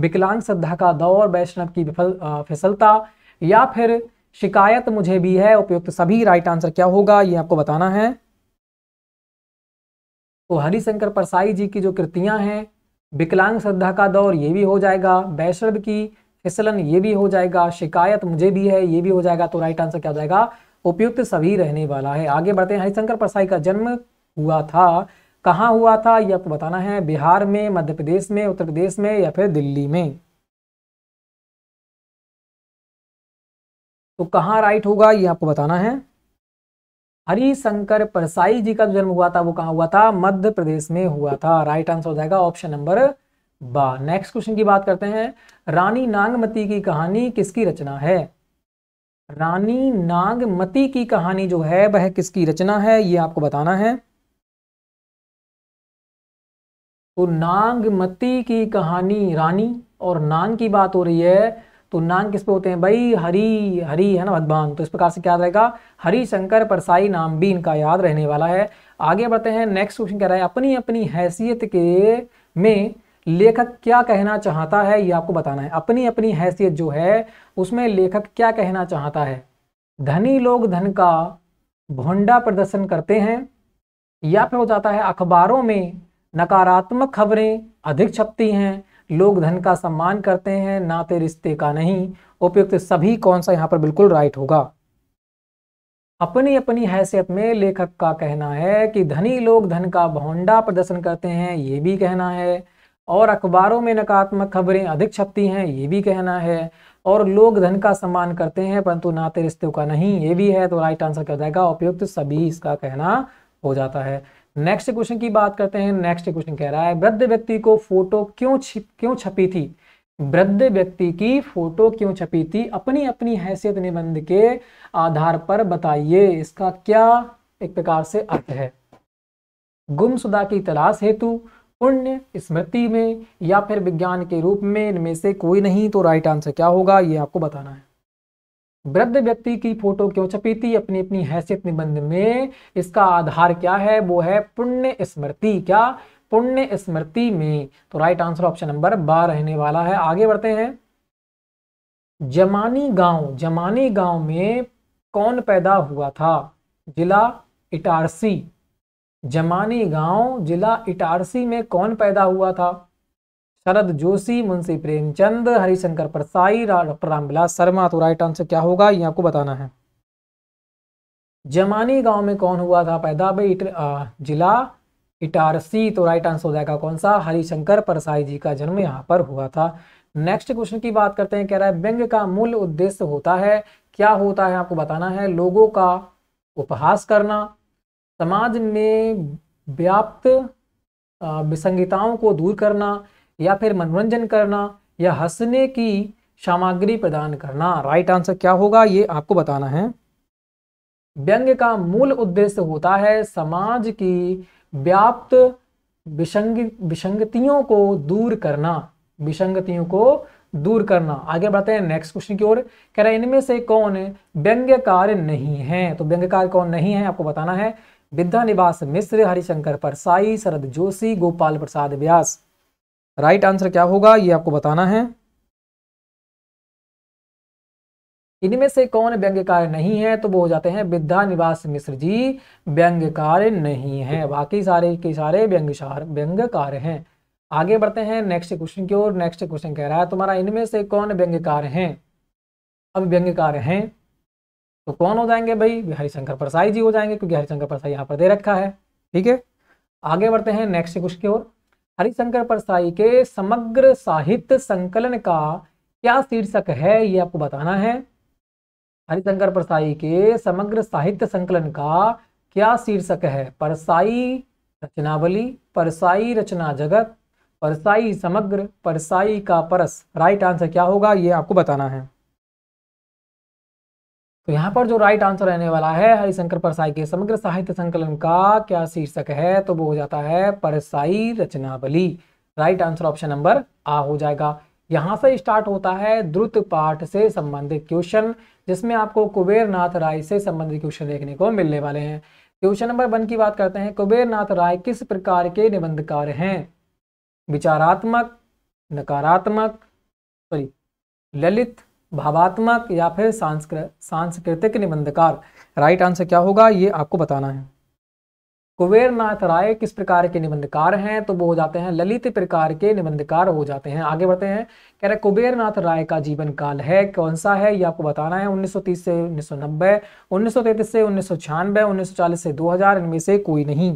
विकलांग श्रद्धा का दौर वैष्णव की विफल फिसलता या फिर शिकायत मुझे भी है उपयुक्त सभी राइट आंसर क्या होगा ये आपको बताना है तो हरिशंकर परसाई जी की जो कृतियां हैं विकलांग श्रद्धा का दौर ये भी हो जाएगा वैष्णव की फिसलन ये भी हो जाएगा शिकायत मुझे भी है ये भी हो जाएगा तो राइट आंसर क्या हो जाएगा उपयुक्त सभी रहने वाला है आगे बढ़ते हैं हरिशंकर परसाई का जन्म हुआ था कहाँ हुआ था ये आपको बताना है बिहार में मध्य प्रदेश में उत्तर प्रदेश में या फिर दिल्ली में तो कहाँ राइट होगा ये आपको बताना है हरिशंकर परसाई जी का जन्म हुआ था वो कहाँ हुआ था मध्य प्रदेश में हुआ था राइट आंसर हो जाएगा ऑप्शन नंबर बा नेक्स्ट क्वेश्चन की बात करते हैं रानी नागमती की कहानी किसकी रचना है रानी नागमती की कहानी जो है वह किसकी रचना है ये आपको बताना है तो नांगमती की कहानी रानी और नांग की बात हो रही है तो नांग किस पे होते हैं भाई हरी हरी है ना भगवान तो इस प्रकार से क्या रहेगा हरी शंकर परसाई नाम भी इनका याद रहने वाला है आगे बढ़ते हैं नेक्स्ट क्वेश्चन कह रहा है अपनी अपनी हैसियत के में लेखक क्या कहना चाहता है ये आपको बताना है अपनी अपनी हैसियत जो है उसमें लेखक क्या कहना चाहता है धनी लोग धन का भोंडा प्रदर्शन करते हैं या फिर हो जाता है अखबारों में नकारात्मक खबरें अधिक छपती हैं लोग धन का सम्मान करते हैं नाते रिश्ते का नहीं उपयुक्त सभी कौन सा यहाँ पर बिल्कुल राइट होगा अपनी अपनी हैसियत में लेखक का कहना है कि धनी लोग धन का भोंडा प्रदर्शन करते हैं ये भी कहना है और अखबारों में नकारात्मक खबरें अधिक छपती हैं ये भी कहना है और लोग धन का सम्मान करते हैं परंतु नाते रिश्तों का नहीं ये भी है तो राइट आंसर क्या हो जाएगा उपयुक्त सभी इसका कहना हो जाता है नेक्स्ट क्वेश्चन की बात करते हैं नेक्स्ट क्वेश्चन कह रहा है वृद्ध व्यक्ति को फोटो क्यों छिप क्यों छपी थी वृद्ध व्यक्ति की फोटो क्यों छपी थी अपनी अपनी हैसियत निबंध के आधार पर बताइए इसका क्या एक प्रकार से अर्थ है गुमशुदा की तलाश हेतु पुण्य स्मृति में या फिर विज्ञान के रूप में इनमें से कोई नहीं तो राइट आंसर क्या होगा ये आपको बताना है वृद्ध व्यक्ति की फोटो क्यों छपी अपनी अपनी हैसियत निबंध में इसका आधार क्या है वो है पुण्य स्मृति क्या पुण्य स्मृति में तो राइट आंसर ऑप्शन नंबर बार रहने वाला है आगे बढ़ते हैं जमानी गांव जमानी गांव में कौन पैदा हुआ था जिला इटारसी जमानी गांव जिला इटारसी में कौन पैदा हुआ था शरद जोशी मुंशी प्रेमचंद हरिशंकर परसाई डॉक्टर रामविलास शर्मा तो राइट आंसर क्या होगा ये आपको बताना है जमानी गांव में कौन हुआ था पैदा भाई इट, जिला इटारसी तो राइट आंसर हो जाएगा कौन सा हरिशंकर परसाई जी का जन्म यहाँ पर हुआ था नेक्स्ट क्वेश्चन की बात करते हैं कह रहा है व्यंग का मूल उद्देश्य होता है क्या होता है आपको बताना है लोगों का उपहास करना समाज में व्याप्त विसंगिताओं को दूर करना या फिर मनोरंजन करना या हंसने की सामग्री प्रदान करना राइट आंसर क्या होगा ये आपको बताना है व्यंग्य का मूल उद्देश्य होता है समाज की व्याप्त विसंग विसंगतियों को दूर करना विसंगतियों को दूर करना आगे बढ़ते हैं नेक्स्ट क्वेश्चन की ओर कह रहे हैं इनमें से कौन व्यंग्यकार नहीं है तो व्यंग्यकार कौन नहीं है आपको बताना है Vidya Niwas Mishra Harishankar Parsai Sharad Joshi Gopal Prasad Vyas right right answer क्या होगा ये आपको बताना है इनमें से कौन व्यंग्यकार नहीं है तो वो हो जाते हैं विद्या निवास मिश्र जी व्यंग्यकार नहीं है बाकी सारे के सारे व्यंग्यकार व्यंग्यकार हैं आगे बढ़ते हैं नेक्स्ट क्वेश्चन की ओर नेक्स्ट क्वेश्चन कह रहा है तुम्हारा इनमें से कौन व्यंग्यकार हैं अब व्यंग्यकार हैं तो कौन हो जाएंगे भाई हरिशंकर प्रसाई जी हो जाएंगे क्योंकि हरिशंकर प्रसाई यहाँ पर दे रखा है ठीक है आगे बढ़ते हैं नेक्स्ट क्वेश्चन की ओर हरिशंकर परसाई के समग्र साहित्य संकलन का क्या शीर्षक है ये आपको बताना है हरिशंकर परसाई के समग्र साहित्य संकलन का क्या शीर्षक है परसाई रचनावली परसाई रचना जगत परसाई समग्र परसाई का परस राइट आंसर क्या होगा ये आपको बताना है तो यहाँ पर जो राइट आंसर रहने वाला है हरिशंकर परसाई के समग्र साहित्य संकलन का क्या शीर्षक है तो वो हो जाता है Parsai Rachnavali right answer option number आ हो जाएगा यहाँ से स्टार्ट होता है द्रुत पाठ से संबंधित क्वेश्चन जिसमें आपको कुबेर नाथ राय से संबंधित क्वेश्चन देखने को मिलने वाले हैं क्वेश्चन नंबर वन की बात करते हैं कुबेर नाथ राय किस प्रकार के निबंधकार हैं विचारात्मक नकारात्मक सॉरी ललित भावात्मक या फिर सांस्कृत सांस्कृतिक निबंधकार राइट आंसर क्या होगा ये आपको बताना है कुबेर नाथ राय किस प्रकार के निबंधकार हैं तो वो हो जाते हैं ललित प्रकार के निबंधकार हो जाते हैं आगे बढ़ते हैं कह रहे कुबेर नाथ राय का जीवन काल है कौन सा है ये आपको बताना है 1930 से 1990 1933 से उन्नीस सौ से 2000 इनमें से कोई नहीं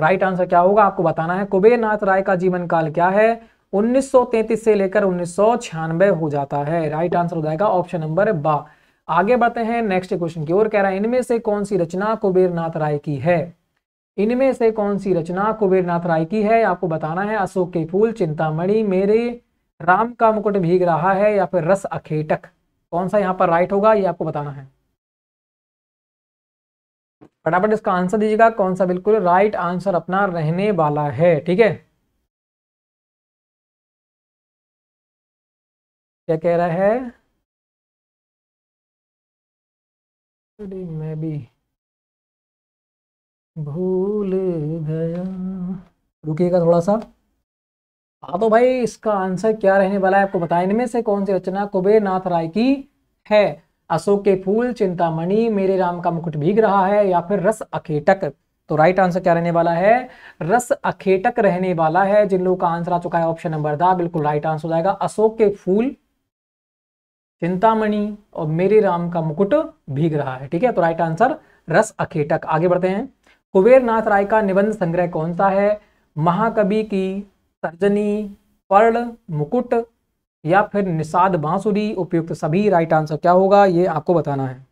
राइट आंसर क्या होगा आपको बताना है कुबेर नाथ राय का जीवन काल क्या है 1933 से लेकर उन्नीस हो जाता है राइट आंसर हो जाएगा ऑप्शन नंबर बा आगे बढ़ते हैं नेक्स्ट क्वेश्चन की ओर कह रहा है इनमें से कौन सी रचना कुबेरनाथ राय की है इनमें से कौन सी रचना कुबेरनाथ राय की है आपको बताना है अशोक के फूल चिंतामणि मेरे राम का मुकुट भीग रहा है या फिर रस अखेटक कौन सा यहाँ पर राइट होगा ये आपको बताना है फटाफट इसका आंसर दीजिएगा कौन सा बिल्कुल राइट आंसर अपना रहने वाला है ठीक है क्या कह रहा है मैं भी भूल गया रुकिएगा थोड़ा सा हाँ तो भाई इसका आंसर क्या रहने वाला है आपको बताएं इनमें से कौन सी रचना कुबेर नाथ राय की है अशोक के फूल चिंतामणि मेरे राम का मुकुट भीग रहा है या फिर रस अखेटक तो राइट आंसर क्या रहने वाला है रस अखेटक रहने वाला है जिन लोगों का आंसर आ चुका है ऑप्शन नंबर दा बिल्कुल राइट आंसर हो जाएगा अशोक के फूल चिंतामणि और मेरे राम का मुकुट भीग रहा है ठीक है तो राइट आंसर रस अखेटक आगे बढ़ते हैं कुबेरनाथ राय का निबंध संग्रह कौन सा है महाकवि की तर्जनी पर्ण मुकुट या फिर निषाद बांसुरी उपयुक्त सभी राइट आंसर क्या होगा ये आपको बताना है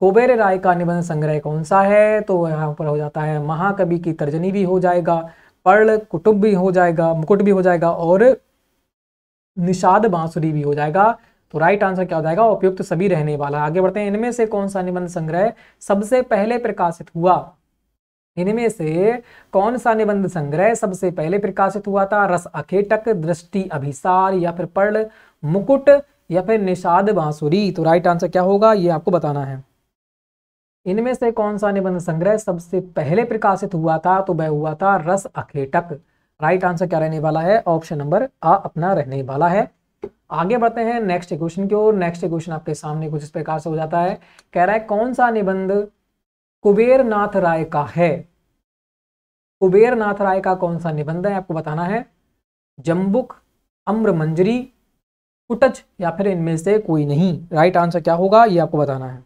कुबेर राय का निबंध संग्रह कौन सा है तो यहाँ पर हो जाता है महाकवि की तर्जनी भी हो जाएगा पर्ण कुटुब भी हो जाएगा मुकुट भी हो जाएगा और निषाद बांसुरी भी हो जाएगा तो राइट आंसर क्या हो जाएगा उपयुक्त सभी रहने वाला आगे बढ़ते हैं इनमें से कौन सा निबंध संग्रह सबसे पहले प्रकाशित हुआ इनमें से कौन सा निबंध संग्रह सबसे पहले प्रकाशित हुआ था रस अखेटक दृष्टि अभिसार या फिर पर्ण मुकुट या फिर निषाद बांसुरी तो राइट आंसर क्या होगा ये आपको बताना है इनमें से कौन सा निबंध संग्रह सबसे पहले प्रकाशित हुआ था तो वह हुआ था रस अखेटक राइट आंसर क्या रहने वाला है ऑप्शन नंबर आ अपना रहने वाला है आगे बढ़ते हैं नेक्स्ट क्वेश्चन की ओर नेक्स्ट क्वेश्चन आपके सामने कुछ इस प्रकार से हो जाता है कह रहा है कौन सा निबंध कुबेर नाथ राय का है कुबेर नाथ राय का कौन सा निबंध है आपको बताना है जम्बुक अम्र मंजरी कुटच या फिर इनमें से कोई नहीं राइट आंसर क्या होगा ये आपको बताना है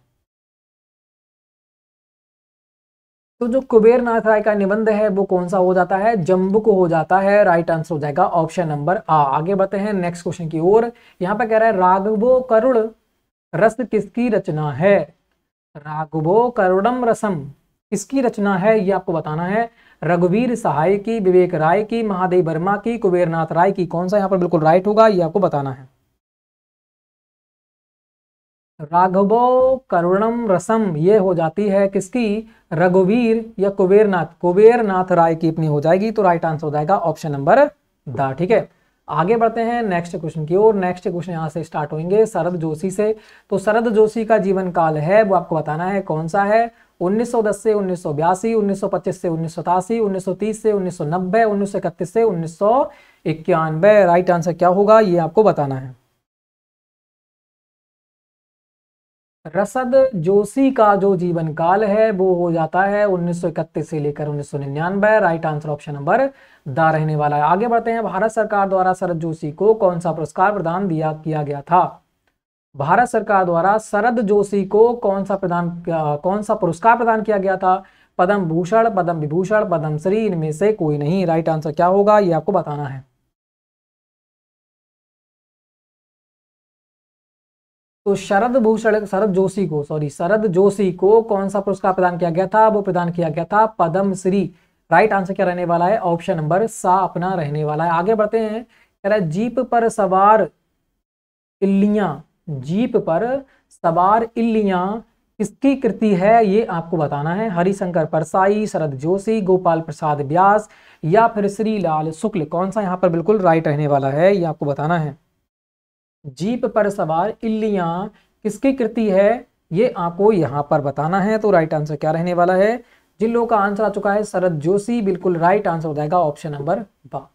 तो जो कुबेर नाथ राय का निबंध है वो कौन सा हो जाता है जम्बुक हो जाता है राइट आंसर हो जाएगा ऑप्शन नंबर आ आगे बढ़ते हैं नेक्स्ट क्वेश्चन की ओर यहाँ पे कह रहा है राघवो करुण रस किसकी रचना है राघवो करुणम रसम किसकी रचना है ये आपको बताना है रघुवीर सहाय की विवेक राय की महादेव वर्मा की कुबेरनाथ राय की कौन सा यहाँ पर बिल्कुल राइट होगा ये आपको बताना है राघवो करुणम रसम ये हो जाती है किसकी रघुवीर या कुबेरनाथ कुबेरनाथ राय की अपनी हो जाएगी तो राइट आंसर हो जाएगा ऑप्शन नंबर द ठीक है आगे बढ़ते हैं नेक्स्ट क्वेश्चन की ओर नेक्स्ट क्वेश्चन यहाँ से स्टार्ट होंगे शरद जोशी से तो शरद जोशी का जीवन काल है वो आपको बताना है कौन सा है 1910 से उन्नीस 1925 से उन्नीस 1930 से 1990, 1931 से उन्नीस राइट आंसर क्या होगा ये आपको बताना है रसद जोशी का जो जीवन काल है वो हो जाता है 1931 से लेकर 1999 राइट आंसर ऑप्शन नंबर दा रहने वाला है आगे बढ़ते हैं भारत सरकार द्वारा शरद जोशी को कौन सा पुरस्कार प्रदान दिया किया गया था भारत सरकार द्वारा शरद जोशी को कौन सा प्रदान कौन सा पुरस्कार प्रदान किया गया था पद्म भूषण पद्म विभूषण पद्म श्री इनमें से कोई नहीं राइट आंसर क्या होगा ये आपको बताना है तो शरद भूषण शरद जोशी को सॉरी शरद जोशी को कौन सा पुरस्कार प्रदान किया गया था वो प्रदान किया गया था पद्म श्री राइट आंसर क्या रहने वाला है ऑप्शन नंबर सा अपना रहने वाला है आगे बढ़ते हैं कह रहा है जीप पर सवार इल्लियां जीप पर सवार इल्लियां किसकी कृति है ये आपको बताना है हरिशंकर परसाई शरद जोशी गोपाल प्रसाद व्यास या फिर श्रीलाल शुक्ल कौन सा यहाँ पर बिल्कुल राइट रहने वाला है ये आपको बताना है जीप पर सवार इल्लिया किसकी कृति है ये आपको यहाँ पर बताना है तो राइट आंसर क्या रहने वाला है जिन लोगों का आंसर आ चुका है शरद जोशी बिल्कुल राइट आंसर हो जाएगा ऑप्शन नंबर बा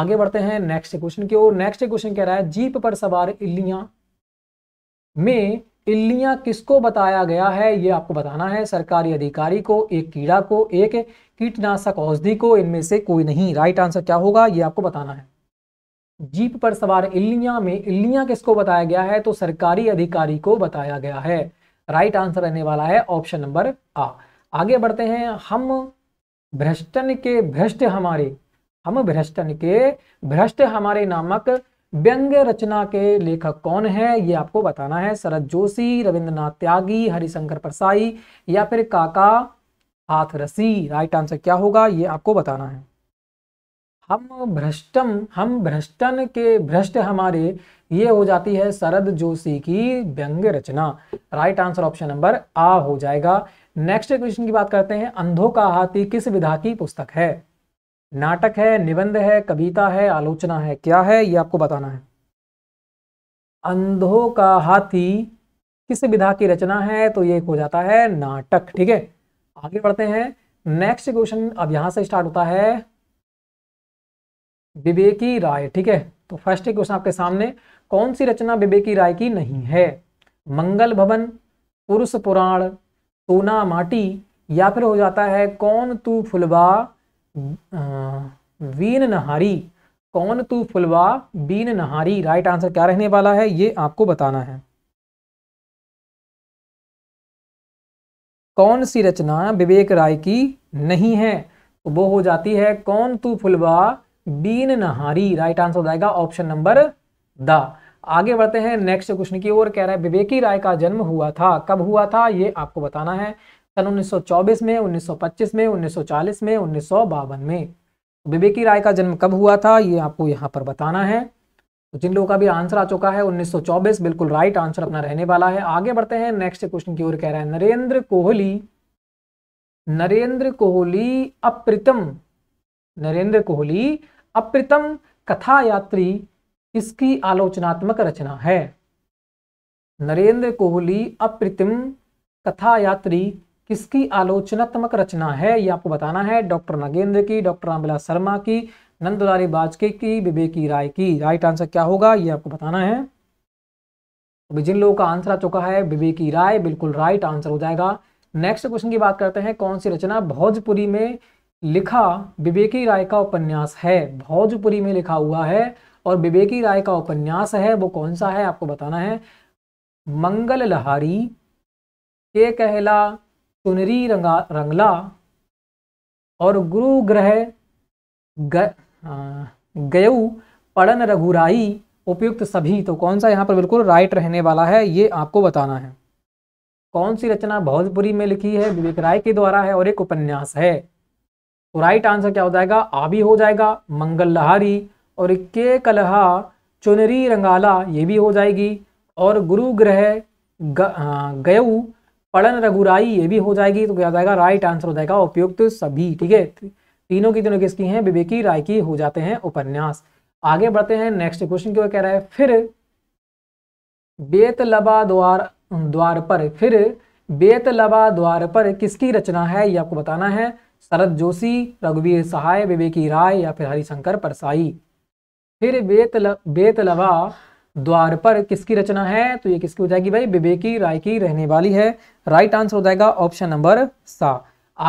आगे बढ़ते हैं नेक्स्ट क्वेश्चन की ओर नेक्स्ट क्वेश्चन कह रहा है जीप पर सवार इल्लियां में इल्लियां किसको बताया गया है ये आपको बताना है सरकारी अधिकारी को एक कीड़ा को एक कीटनाशक औषधि को इनमें से कोई नहीं राइट आंसर क्या होगा ये आपको बताना है जीप पर सवार इल्लिया में इल्लिया किसको बताया गया है तो सरकारी अधिकारी को बताया गया है राइट आंसर रहने वाला है ऑप्शन नंबर आ आगे बढ़ते हैं हम भ्रष्टन के भ्रष्ट हमारे हम भ्रष्टन के भ्रष्ट हमारे नामक व्यंग्य रचना के लेखक कौन है ये आपको बताना है शरद जोशी रविंद्रनाथ त्यागी हरिशंकर परसाई या फिर काका हाथरसी राइट आंसर क्या होगा ये आपको बताना है हम भ्रष्टम हम भ्रष्टन के भ्रष्ट हमारे ये हो जाती है शरद जोशी की व्यंग रचना राइट आंसर ऑप्शन नंबर आ हो जाएगा नेक्स्ट क्वेश्चन की बात करते हैं अंधों का हाथी किस विधा की पुस्तक है नाटक है निबंध है कविता है आलोचना है क्या है ये आपको बताना है अंधों का हाथी किस विधा की रचना है तो ये हो जाता है नाटक ठीक है आगे बढ़ते हैं नेक्स्ट क्वेश्चन अब यहां से स्टार्ट होता है विवेकी राय ठीक है तो फर्स्ट क्वेश्चन आपके सामने कौन सी रचना विवेकी राय की नहीं है मंगल भवन पुरुष पुराण सोना माटी या फिर हो जाता है कौन तू फुलवा वीन नहारी कौन तू फुलवा बीन नहारी राइट आंसर क्या रहने वाला है ये आपको बताना है कौन सी रचना विवेक राय की नहीं है तो वो हो जाती है कौन तू फुलवा बीन नहारी राइट आंसर हो जाएगा ऑप्शन नंबर द आगे बढ़ते हैं नेक्स्ट क्वेश्चन की ओर कह रहा है विवेकी राय का जन्म हुआ था कब हुआ था ये आपको बताना है सन 1924 में 1925 में 1940 में उन्नीस में तो विवेकी राय का जन्म कब हुआ था ये आपको यहाँ पर बताना है तो जिन लोगों का भी आंसर आ चुका है 1924 बिल्कुल राइट आंसर अपना रहने वाला है आगे बढ़ते हैं नेक्स्ट क्वेश्चन की ओर कह रहा है नरेंद्र कोहली नरेंद्र कोहली अप्रितम नरेंद्र कोहली अप्रितम कथा यात्री किसकी आलोचनात्मक रचना है नरेंद्र कोहली अप्रितिम कथा यात्री किसकी आलोचनात्मक रचना है ये आपको बताना है डॉक्टर नगेंद्र की डॉक्टर रामविलास शर्मा की नंदलारी बाजके की विवेकी राय की राइट आंसर क्या होगा ये आपको बताना है अभी जिन लोगों का आंसर आ चुका है विवेकी राय बिल्कुल राइट आंसर हो जाएगा नेक्स्ट क्वेश्चन की बात करते हैं कौन सी रचना भोजपुरी में लिखा विवेकी राय का उपन्यास है भौजपुरी में लिखा हुआ है और विवेकी राय का उपन्यास है वो कौन सा है आपको बताना है मंगल लहारी के कहला सुनरी रंगा रंगला और गुरु ग्रह गय पढ़न रघुराई उपयुक्त सभी तो कौन सा यहाँ पर बिल्कुल राइट रहने वाला है ये आपको बताना है कौन सी रचना भोजपुरी में लिखी है विवेक राय के द्वारा है और एक उपन्यास है तो राइट आंसर क्या हो जाएगा आबी हो जाएगा मंगल लहारी और के कलहा चुनरी रंगाला ये भी हो जाएगी और गुरु ग्रह गय पड़न रघुराई ये भी हो जाएगी तो क्या जाएगा राइट आंसर हो जाएगा उपयुक्त सभी ठीक है तीनों की तीनों किसकी हैं विवेकी राय की हो जाते हैं उपन्यास आगे बढ़ते हैं नेक्स्ट क्वेश्चन क्यों कह रहा है फिर बेतलबा द्वार द्वार पर फिर बेतलबा द्वार पर किसकी रचना है ये आपको बताना है शरद जोशी रघुवीर सहाय विवेकी राय या फिर हरिशंकर परसाई फिर बेतल बेतलवा द्वार पर किसकी रचना है तो ये किसकी हो जाएगी भाई विवेकी राय की रहने वाली है राइट आंसर हो जाएगा ऑप्शन नंबर सा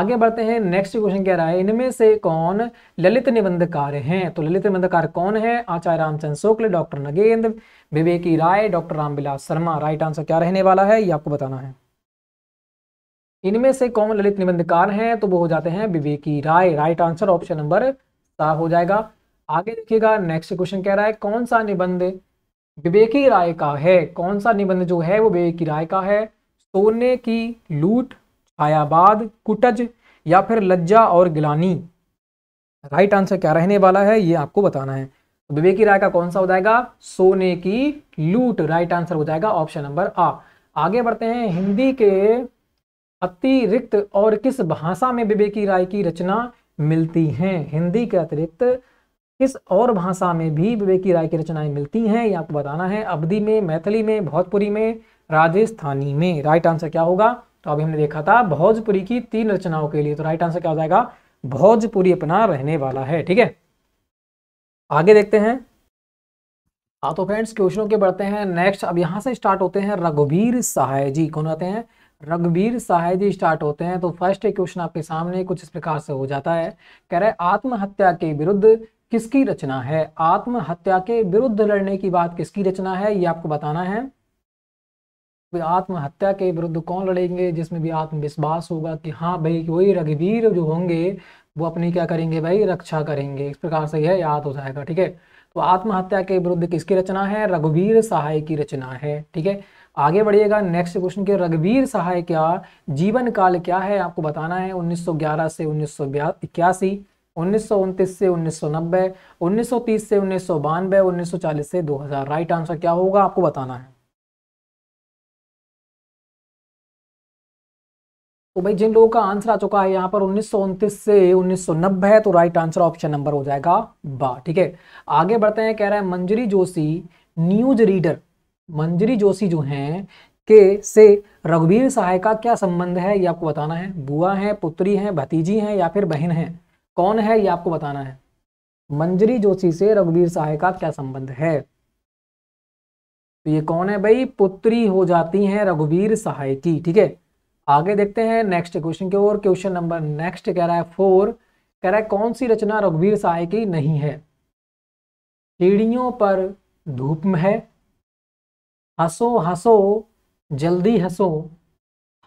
आगे बढ़ते हैं नेक्स्ट क्वेश्चन क्या रहा है इनमें से कौन ललित निबंधकार हैं तो ललित निबंधकार कौन है Acharya Ramchandra Shukla doctor Nagendra Viveki Rai doctor Ramvilas Sharma right answer क्या रहने वाला है ये आपको बताना है इनमें से कौन ललित निबंधकार हैं तो वो हो जाते हैं Viveki Rai right answer option number सा हो जाएगा आगे देखिएगा नेक्स्ट क्वेश्चन कह रहा है कौन सा निबंध विवेकी राय का है कौन सा निबंध जो है वो विवेकी राय का है सोने की लूट छायाबाद कुटज या फिर लज्जा और गिलानी राइट आंसर क्या रहने वाला है ये आपको बताना है तो विवेकी राय का कौन सा हो जाएगा सोने की लूट राइट आंसर हो जाएगा ऑप्शन नंबर आ आगे बढ़ते हैं हिंदी के अतिरिक्त और किस भाषा में विवेकी राय की रचना मिलती हैं हिंदी के अतिरिक्त किस और भाषा में भी विवेकी राय की रचनाएं मिलती हैं ये आपको बताना है अवधि में मैथिली में भोजपुरी में राजस्थानी में राइट आंसर क्या होगा तो अभी हमने देखा था भोजपुरी की तीन रचनाओं के लिए तो राइट आंसर क्या हो जाएगा भोजपुरी अपना रहने वाला है ठीक है आगे देखते हैं हाँ तो फ्रेंड्स क्वेश्चनों के बढ़ते हैं नेक्स्ट अब यहाँ से स्टार्ट होते हैं रघुवीर सहाय जी कौन रहते हैं रघबीर जी स्टार्ट होते हैं तो फर्स्ट क्वेश्चन आपके सामने कुछ इस प्रकार से हो जाता है कह रहे आत्महत्या के विरुद्ध किसकी रचना है आत्महत्या के विरुद्ध लड़ने की बात किसकी रचना है ये आपको बताना है आत्महत्या के विरुद्ध कौन लड़ेंगे जिसमें भी आत्मविश्वास होगा कि हाँ भाई वही रघुवीर जो होंगे वो अपनी क्या करेंगे भाई रक्षा करेंगे इस प्रकार से यह याद हो जाएगा ठीक है तो आत्महत्या के विरुद्ध किसकी रचना है रघुवीर सहाय की रचना है ठीक है आगे बढ़िएगा नेक्स्ट क्वेश्चन के रघुवीर सहाय क्या जीवन काल क्या है आपको बताना है 1911 से उन्नीस सौ से 1990, 1930 से उन्नीस 1940 से 2000 राइट आंसर क्या होगा आपको बताना है तो भाई जिन लोगों का आंसर आ चुका है यहां पर उन्नीस से उन्नीस तो राइट आंसर ऑप्शन नंबर हो जाएगा बा ठीक है आगे बढ़ते हैं कह रहे हैं मंजरी जोशी न्यूज रीडर मंजरी जोशी जो हैं के से रघुवीर सहाय का क्या संबंध है ये आपको बताना है बुआ है पुत्री है भतीजी है या फिर बहन है कौन है ये आपको बताना है मंजरी जोशी से रघुवीर सहाय का क्या संबंध है तो ये कौन है भाई पुत्री हो जाती है रघुवीर सहाय की ठीक है आगे देखते हैं नेक्स्ट क्वेश्चन की ओर क्वेश्चन नंबर नेक्स्ट कह रहा है फोर कह रहा है कौन सी रचना रघुवीर सहाय की नहीं है सीढ़ियों पर धूप है हंसो हंसो जल्दी हंसो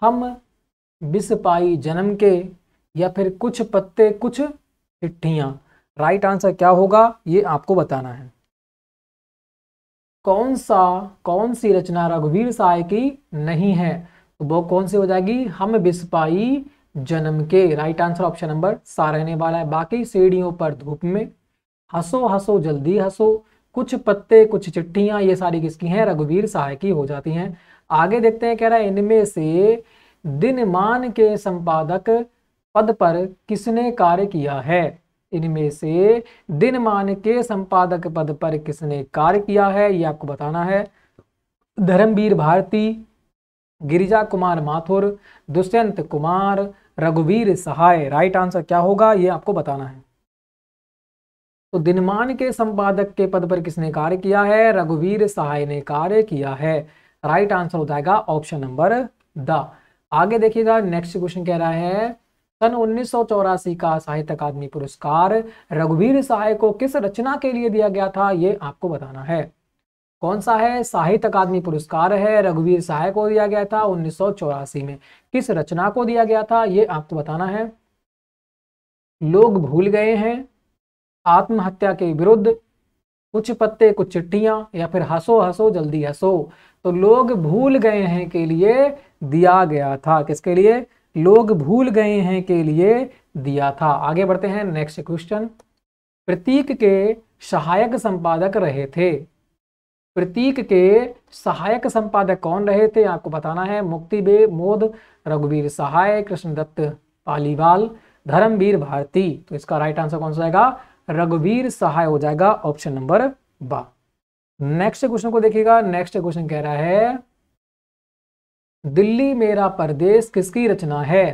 हम बिस पाई जन्म के या फिर कुछ पत्ते कुछ चिट्ठियाँ राइट आंसर क्या होगा ये आपको बताना है कौन सा कौन सी रचना रघुवीर साय की नहीं है तो वो कौन सी हो जाएगी हम बिस पाई जन्म के राइट आंसर ऑप्शन नंबर सा रहने वाला है बाकी सीढ़ियों पर धूप में हंसो हंसो जल्दी हंसो कुछ पत्ते कुछ चिट्ठियां ये सारी किसकी हैं रघुवीर सहाय की हो जाती हैं आगे देखते हैं कह रहा है इनमें से दिनमान के संपादक पद पर किसने कार्य किया है इनमें से दिनमान के संपादक पद पर किसने कार्य किया है ये आपको बताना है धर्मवीर भारती गिरिजा कुमार माथुर दुष्यंत कुमार रघुवीर सहाय राइट आंसर क्या होगा ये आपको बताना है तो दिनमान के संपादक के पद पर किसने कार्य किया है रघुवीर सहाय ने कार्य किया है राइट आंसर हो जाएगा ऑप्शन नंबर द आगे देखिएगा नेक्स्ट क्वेश्चन कह रहा है सन उन्नीस का साहित्य अकादमी पुरस्कार रघुवीर सहाय को किस रचना के लिए दिया गया था ये आपको बताना है कौन सा है साहित्य अकादमी पुरस्कार है रघुवीर सहाय को दिया गया था उन्नीस में किस रचना को दिया गया था ये आपको बताना है लोग भूल गए हैं आत्महत्या के विरुद्ध कुछ पत्ते कुछ चिट्ठियां या फिर हंसो हंसो जल्दी हंसो तो लोग भूल गए हैं के लिए दिया गया था किसके लिए लोग भूल गए हैं के लिए दिया था आगे बढ़ते हैं नेक्स्ट क्वेश्चन प्रतीक के सहायक संपादक रहे थे प्रतीक के सहायक संपादक कौन रहे थे आपको बताना है मुक्ति बे मोद रघुवीर सहाय कृष्णदत्त पालीवाल धर्मवीर भारती तो इसका राइट आंसर कौन सा आएगा रघुवीर सहाय हो जाएगा ऑप्शन नंबर बा नेक्स्ट क्वेश्चन को देखिएगा नेक्स्ट क्वेश्चन कह रहा है दिल्ली मेरा प्रदेश किसकी रचना है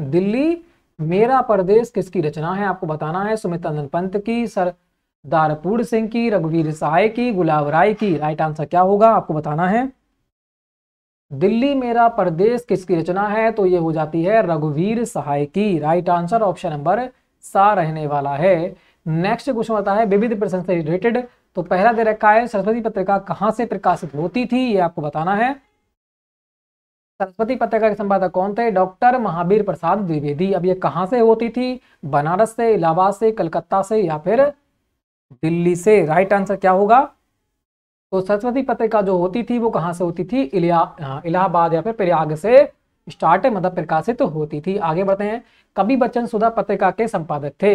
दिल्ली मेरा प्रदेश किसकी रचना है आपको बताना है सुमितानंद पंत की सरदारपुर सिंह की रघुवीर सहाय की गुलाब राय की राइट आंसर क्या होगा आपको बताना है दिल्ली मेरा प्रदेश किसकी रचना है तो ये हो जाती है रघुवीर सहाय की राइट आंसर ऑप्शन नंबर सा रहने वाला है नेक्स्ट क्वेश्चन आता है विविध प्रश्न से रिलेटेड तो पहला दे रखा है सरस्वती पत्रिका कहां से प्रकाशित होती थी ये आपको बताना है सरस्वती पत्रिका के संपादक कौन थे डॉक्टर महावीर प्रसाद द्विवेदी अब ये कहां से होती थी बनारस से इलाहाबाद से कलकत्ता से या फिर दिल्ली से राइट आंसर क्या होगा तो सरस्वती पत्रिका जो होती थी वो कहां से होती थी हाँ, इलाहाबाद या फिर प्रयाग से स्टार्ट मतलब प्रकाशित होती थी आगे बढ़ते हैं कभी बच्चन सुधा पत्रिका के संपादक थे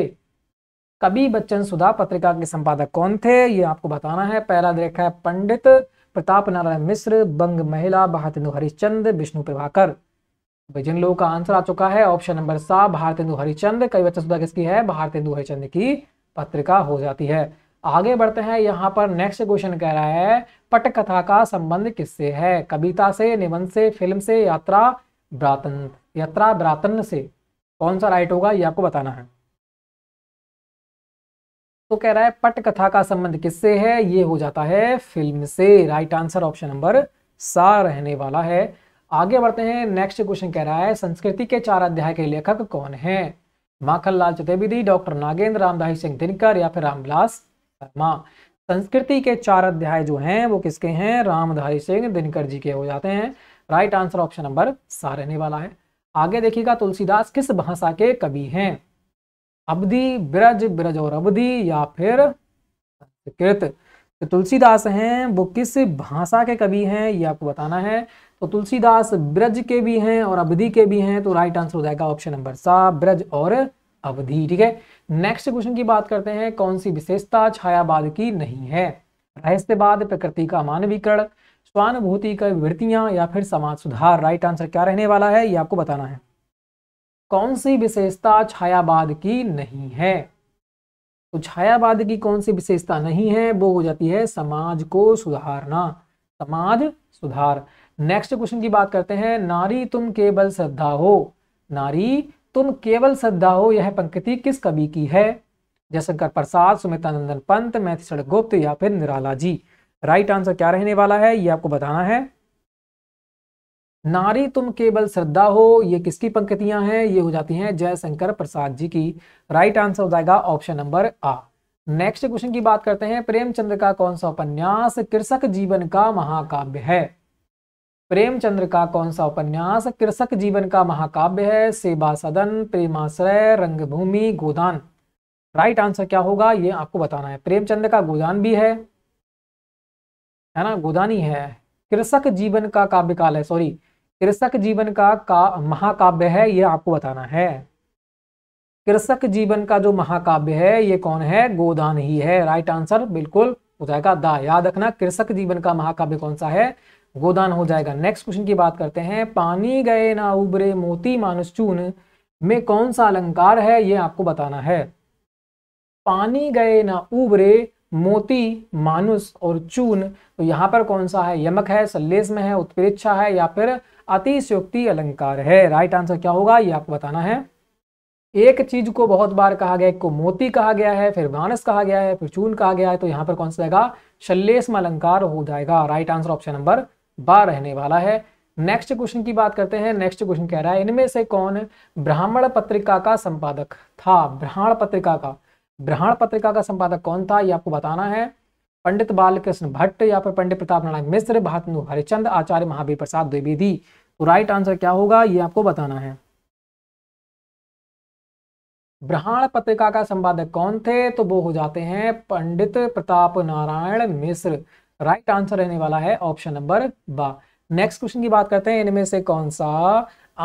कभी बच्चन सुधा पत्रिका के संपादक कौन थे ये आपको बताना है पहला देखा है पंडित प्रताप नारायण मिश्र बंग महिला भारतेंदु हरिश्चंद विष्णु प्रभाकर तो जिन लोगों का आंसर आ चुका है ऑप्शन नंबर सात भारतेंदु हरिचंद कई बच्चन सुधा किसकी है भारतेंदु हरिचंद की पत्रिका हो जाती है आगे बढ़ते हैं यहाँ पर नेक्स्ट क्वेश्चन कह रहा है पटकथा का संबंध किससे है कविता से निबंध से फिल्म से यात्रा ब्रातन यात्रा ब्रातन से कौन सा राइट होगा ये आपको बताना है तो कह रहा है पट कथा का संबंध किससे है ये हो जाता है फिल्म से राइट आंसर ऑप्शन नंबर सा रहने वाला है आगे बढ़ते हैं नेक्स्ट क्वेश्चन कह रहा है संस्कृति के चार अध्याय के लेखक कौन है माखन लाल चतुर्वेदी डॉक्टर नागेंद्र रामदाही सिंह दिनकर या फिर रामविलास शर्मा संस्कृति के चार अध्याय जो हैं वो किसके हैं रामधारी सिंह दिनकर जी के हो जाते हैं राइट आंसर ऑप्शन नंबर सा रहने वाला है आगे देखिएगा तुलसीदास किस भाषा के कवि हैं अवधि ब्रज ब्रज और अवधि या फिर संस्कृत तो तुलसीदास हैं वो किस भाषा के कवि हैं ये आपको बताना है तो तुलसीदास ब्रज के भी हैं और अवधि के भी हैं तो राइट आंसर हो जाएगा ऑप्शन नंबर सा ब्रज और अवधि ठीक है नेक्स्ट क्वेश्चन की बात करते हैं कौन सी विशेषता छायावाद की नहीं है रहस्यवाद प्रकृति का मानवीकरण स्वानुभूति का वृत्तियां या फिर समाज सुधार राइट आंसर क्या रहने वाला है ये आपको बताना है कौन सी विशेषता छायावाद की नहीं है तो छायावाद की कौन सी विशेषता नहीं है वो हो जाती है समाज को सुधारना समाज सुधार नेक्स्ट क्वेश्चन की बात करते हैं नारी तुम केवल श्रद्धा हो नारी तुम केवल श्रद्धा हो यह पंक्ति किस कवि की है जयशंकर प्रसाद सुमितानंदन नंदन पंत मैथिशण गुप्त या फिर निराला जी राइट आंसर क्या रहने वाला है ये आपको बताना है नारी तुम केवल श्रद्धा हो ये किसकी पंक्तियां हैं ये हो जाती हैं जयशंकर प्रसाद जी की राइट आंसर हो जाएगा ऑप्शन नंबर आ नेक्स्ट क्वेश्चन की बात करते हैं प्रेमचंद्र का कौन सा उपन्यास कृषक जीवन का महाकाव्य है प्रेमचंद्र का कौन सा उपन्यास कृषक जीवन का महाकाव्य है सेवा सदन प्रेमाश्रय रंगभूमि गोदान राइट आंसर क्या होगा ये आपको बताना है प्रेमचंद्र का गोदान भी है है ना गोदानी है कृषक जीवन का काव्य काल है सॉरी कृषक जीवन का, का महाकाव्य है ये आपको बताना है कृषक जीवन का जो महाकाव्य है ये कौन है गोदान ही है राइट आंसर बिल्कुल हो जाएगा दा याद रखना कृषक जीवन का महाकाव्य कौन सा है गोदान हो जाएगा नेक्स्ट क्वेश्चन की बात करते हैं पानी गए ना उबरे मोती मानुस चून में कौन सा अलंकार है ये आपको बताना है पानी गए ना उबरे मोती मानुस और चून तो यहाँ पर कौन सा है यमक है सल्लेस में है उत्प्रेक्षा है या फिर अतिशयोक्ति अलंकार है राइट आंसर क्या होगा ये आपको बताना है एक चीज को बहुत बार कहा गया एक को मोती कहा गया है फिर वानस कहा गया है फिर चून कहा गया है तो यहां पर कौन सा जाएगा शल्लेषम अलंकार हो जाएगा राइट आंसर ऑप्शन नंबर बार रहने वाला है नेक्स्ट क्वेश्चन की बात करते हैं नेक्स्ट क्वेश्चन कह रहा है इनमें से कौन ब्राह्मण पत्रिका का संपादक था ब्राह्मण पत्रिका का ब्राह्मण पत्रिका का संपादक कौन था ये आपको बताना है पंडित बालकृष्ण भट्ट या फिर पंडित प्रताप नारायण मिश्र भातनु हरिचंद आचार्य महावीर प्रसाद द्विवेदी तो राइट आंसर क्या होगा ये आपको बताना है ब्रहाण पत्रिका का संपादक कौन थे तो वो हो जाते हैं पंडित प्रताप नारायण मिश्र राइट आंसर रहने वाला है ऑप्शन नंबर बा नेक्स्ट क्वेश्चन की बात करते हैं इनमें से कौन सा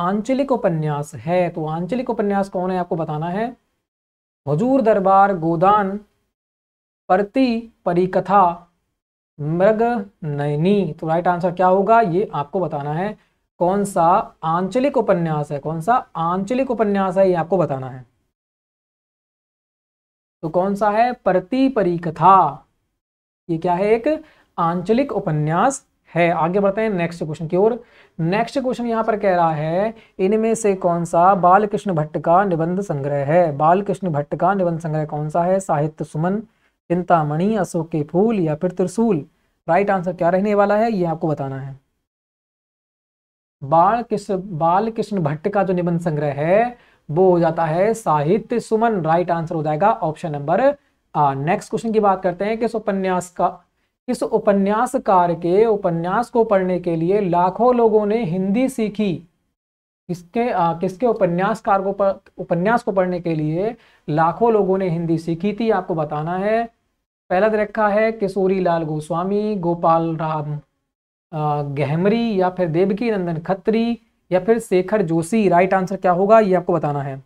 आंचलिक उपन्यास है तो आंचलिक उपन्यास कौन है आपको बताना है हजूर दरबार गोदान प्रति परिकथा मृग नयनी तो राइट आंसर क्या होगा ये आपको बताना है कौन सा आंचलिक उपन्यास है कौन सा आंचलिक उपन्यास है ये आपको बताना है तो कौन सा है प्रति परिकथा ये क्या है एक आंचलिक उपन्यास है आगे बढ़ते हैं नेक्स्ट क्वेश्चन की ओर नेक्स्ट क्वेश्चन यहाँ पर कह रहा है इनमें से कौन सा बालकृष्ण भट्ट का निबंध संग्रह है बालकृष्ण भट्ट का निबंध संग्रह कौन सा है साहित्य सुमन चिंतामणि अशोक के फूल या फिर त्रिशूल राइट आंसर क्या रहने वाला है ये आपको बताना है बाल कृष्ण बाल कृष्ण भट्ट का जो निबंध संग्रह है वो हो जाता है साहित्य सुमन राइट आंसर हो जाएगा ऑप्शन नंबर नेक्स्ट क्वेश्चन की बात करते हैं किस उपन्यास का किस उपन्यासकार के उपन्यास को पढ़ने के लिए लाखों लोगों ने हिंदी सीखी किसके आ, किसके उपन्यासकार को उपन्यास को पढ़ने के लिए लाखों लोगों ने हिंदी सीखी थी आपको बताना है पहला दे रखा है किशोरी लाल गोस्वामी गोपाल राम गहमरी या फिर देवकी नंदन खत्री या फिर शेखर जोशी राइट आंसर क्या होगा ये आपको बताना है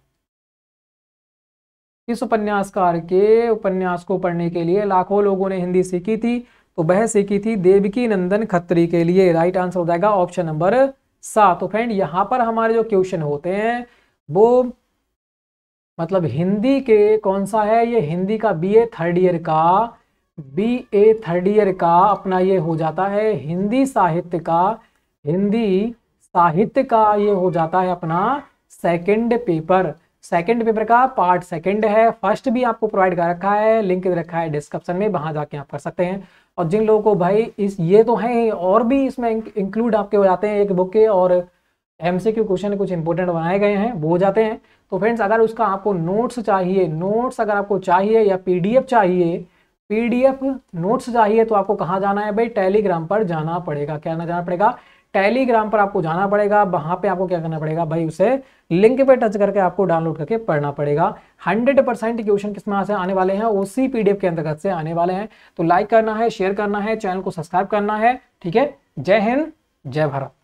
इस उपन्यासकार के उपन्यास को पढ़ने के लिए लाखों लोगों ने हिंदी सीखी थी तो वह सीखी थी देवकी नंदन खत्री के लिए राइट आंसर हो जाएगा ऑप्शन नंबर सात तो फ्रेंड यहाँ पर हमारे जो क्वेश्चन होते हैं वो मतलब हिंदी के कौन सा है ये हिंदी का बीए थर्ड ईयर का बी ए थर्ड ईयर का अपना ये हो जाता है हिंदी साहित्य का हिंदी साहित्य का ये हो जाता है अपना सेकंड पेपर सेकंड पेपर का पार्ट सेकंड है फर्स्ट भी आपको प्रोवाइड कर रखा है लिंक दे रखा है डिस्क्रिप्शन में वहां जाके आप कर सकते हैं और जिन लोगों को भाई इस ये तो है और भी इसमें इंक्लूड आपके हो जाते हैं एक बुक के और एमसीक्यू क्वेश्चन कुछ इंपोर्टेंट बनाए गए हैं वो जाते हैं तो फ्रेंड्स अगर उसका आपको नोट्स चाहिए नोट्स अगर आपको चाहिए या पीडीएफ चाहिए पीडीएफ नोट्स चाहिए तो आपको कहाँ जाना है भाई टेलीग्राम पर जाना पड़ेगा क्या ना जाना पड़ेगा टेलीग्राम पर आपको जाना पड़ेगा वहाँ पे आपको क्या करना पड़ेगा भाई उसे लिंक पे टच करके आपको डाउनलोड करके पढ़ना पड़ेगा 100 परसेंट क्वेश्चन किस में से आने वाले हैं उसी पीडीएफ के अंतर्गत से आने वाले हैं तो लाइक करना है शेयर करना है चैनल को सब्सक्राइब करना है ठीक है जय हिंद जय भारत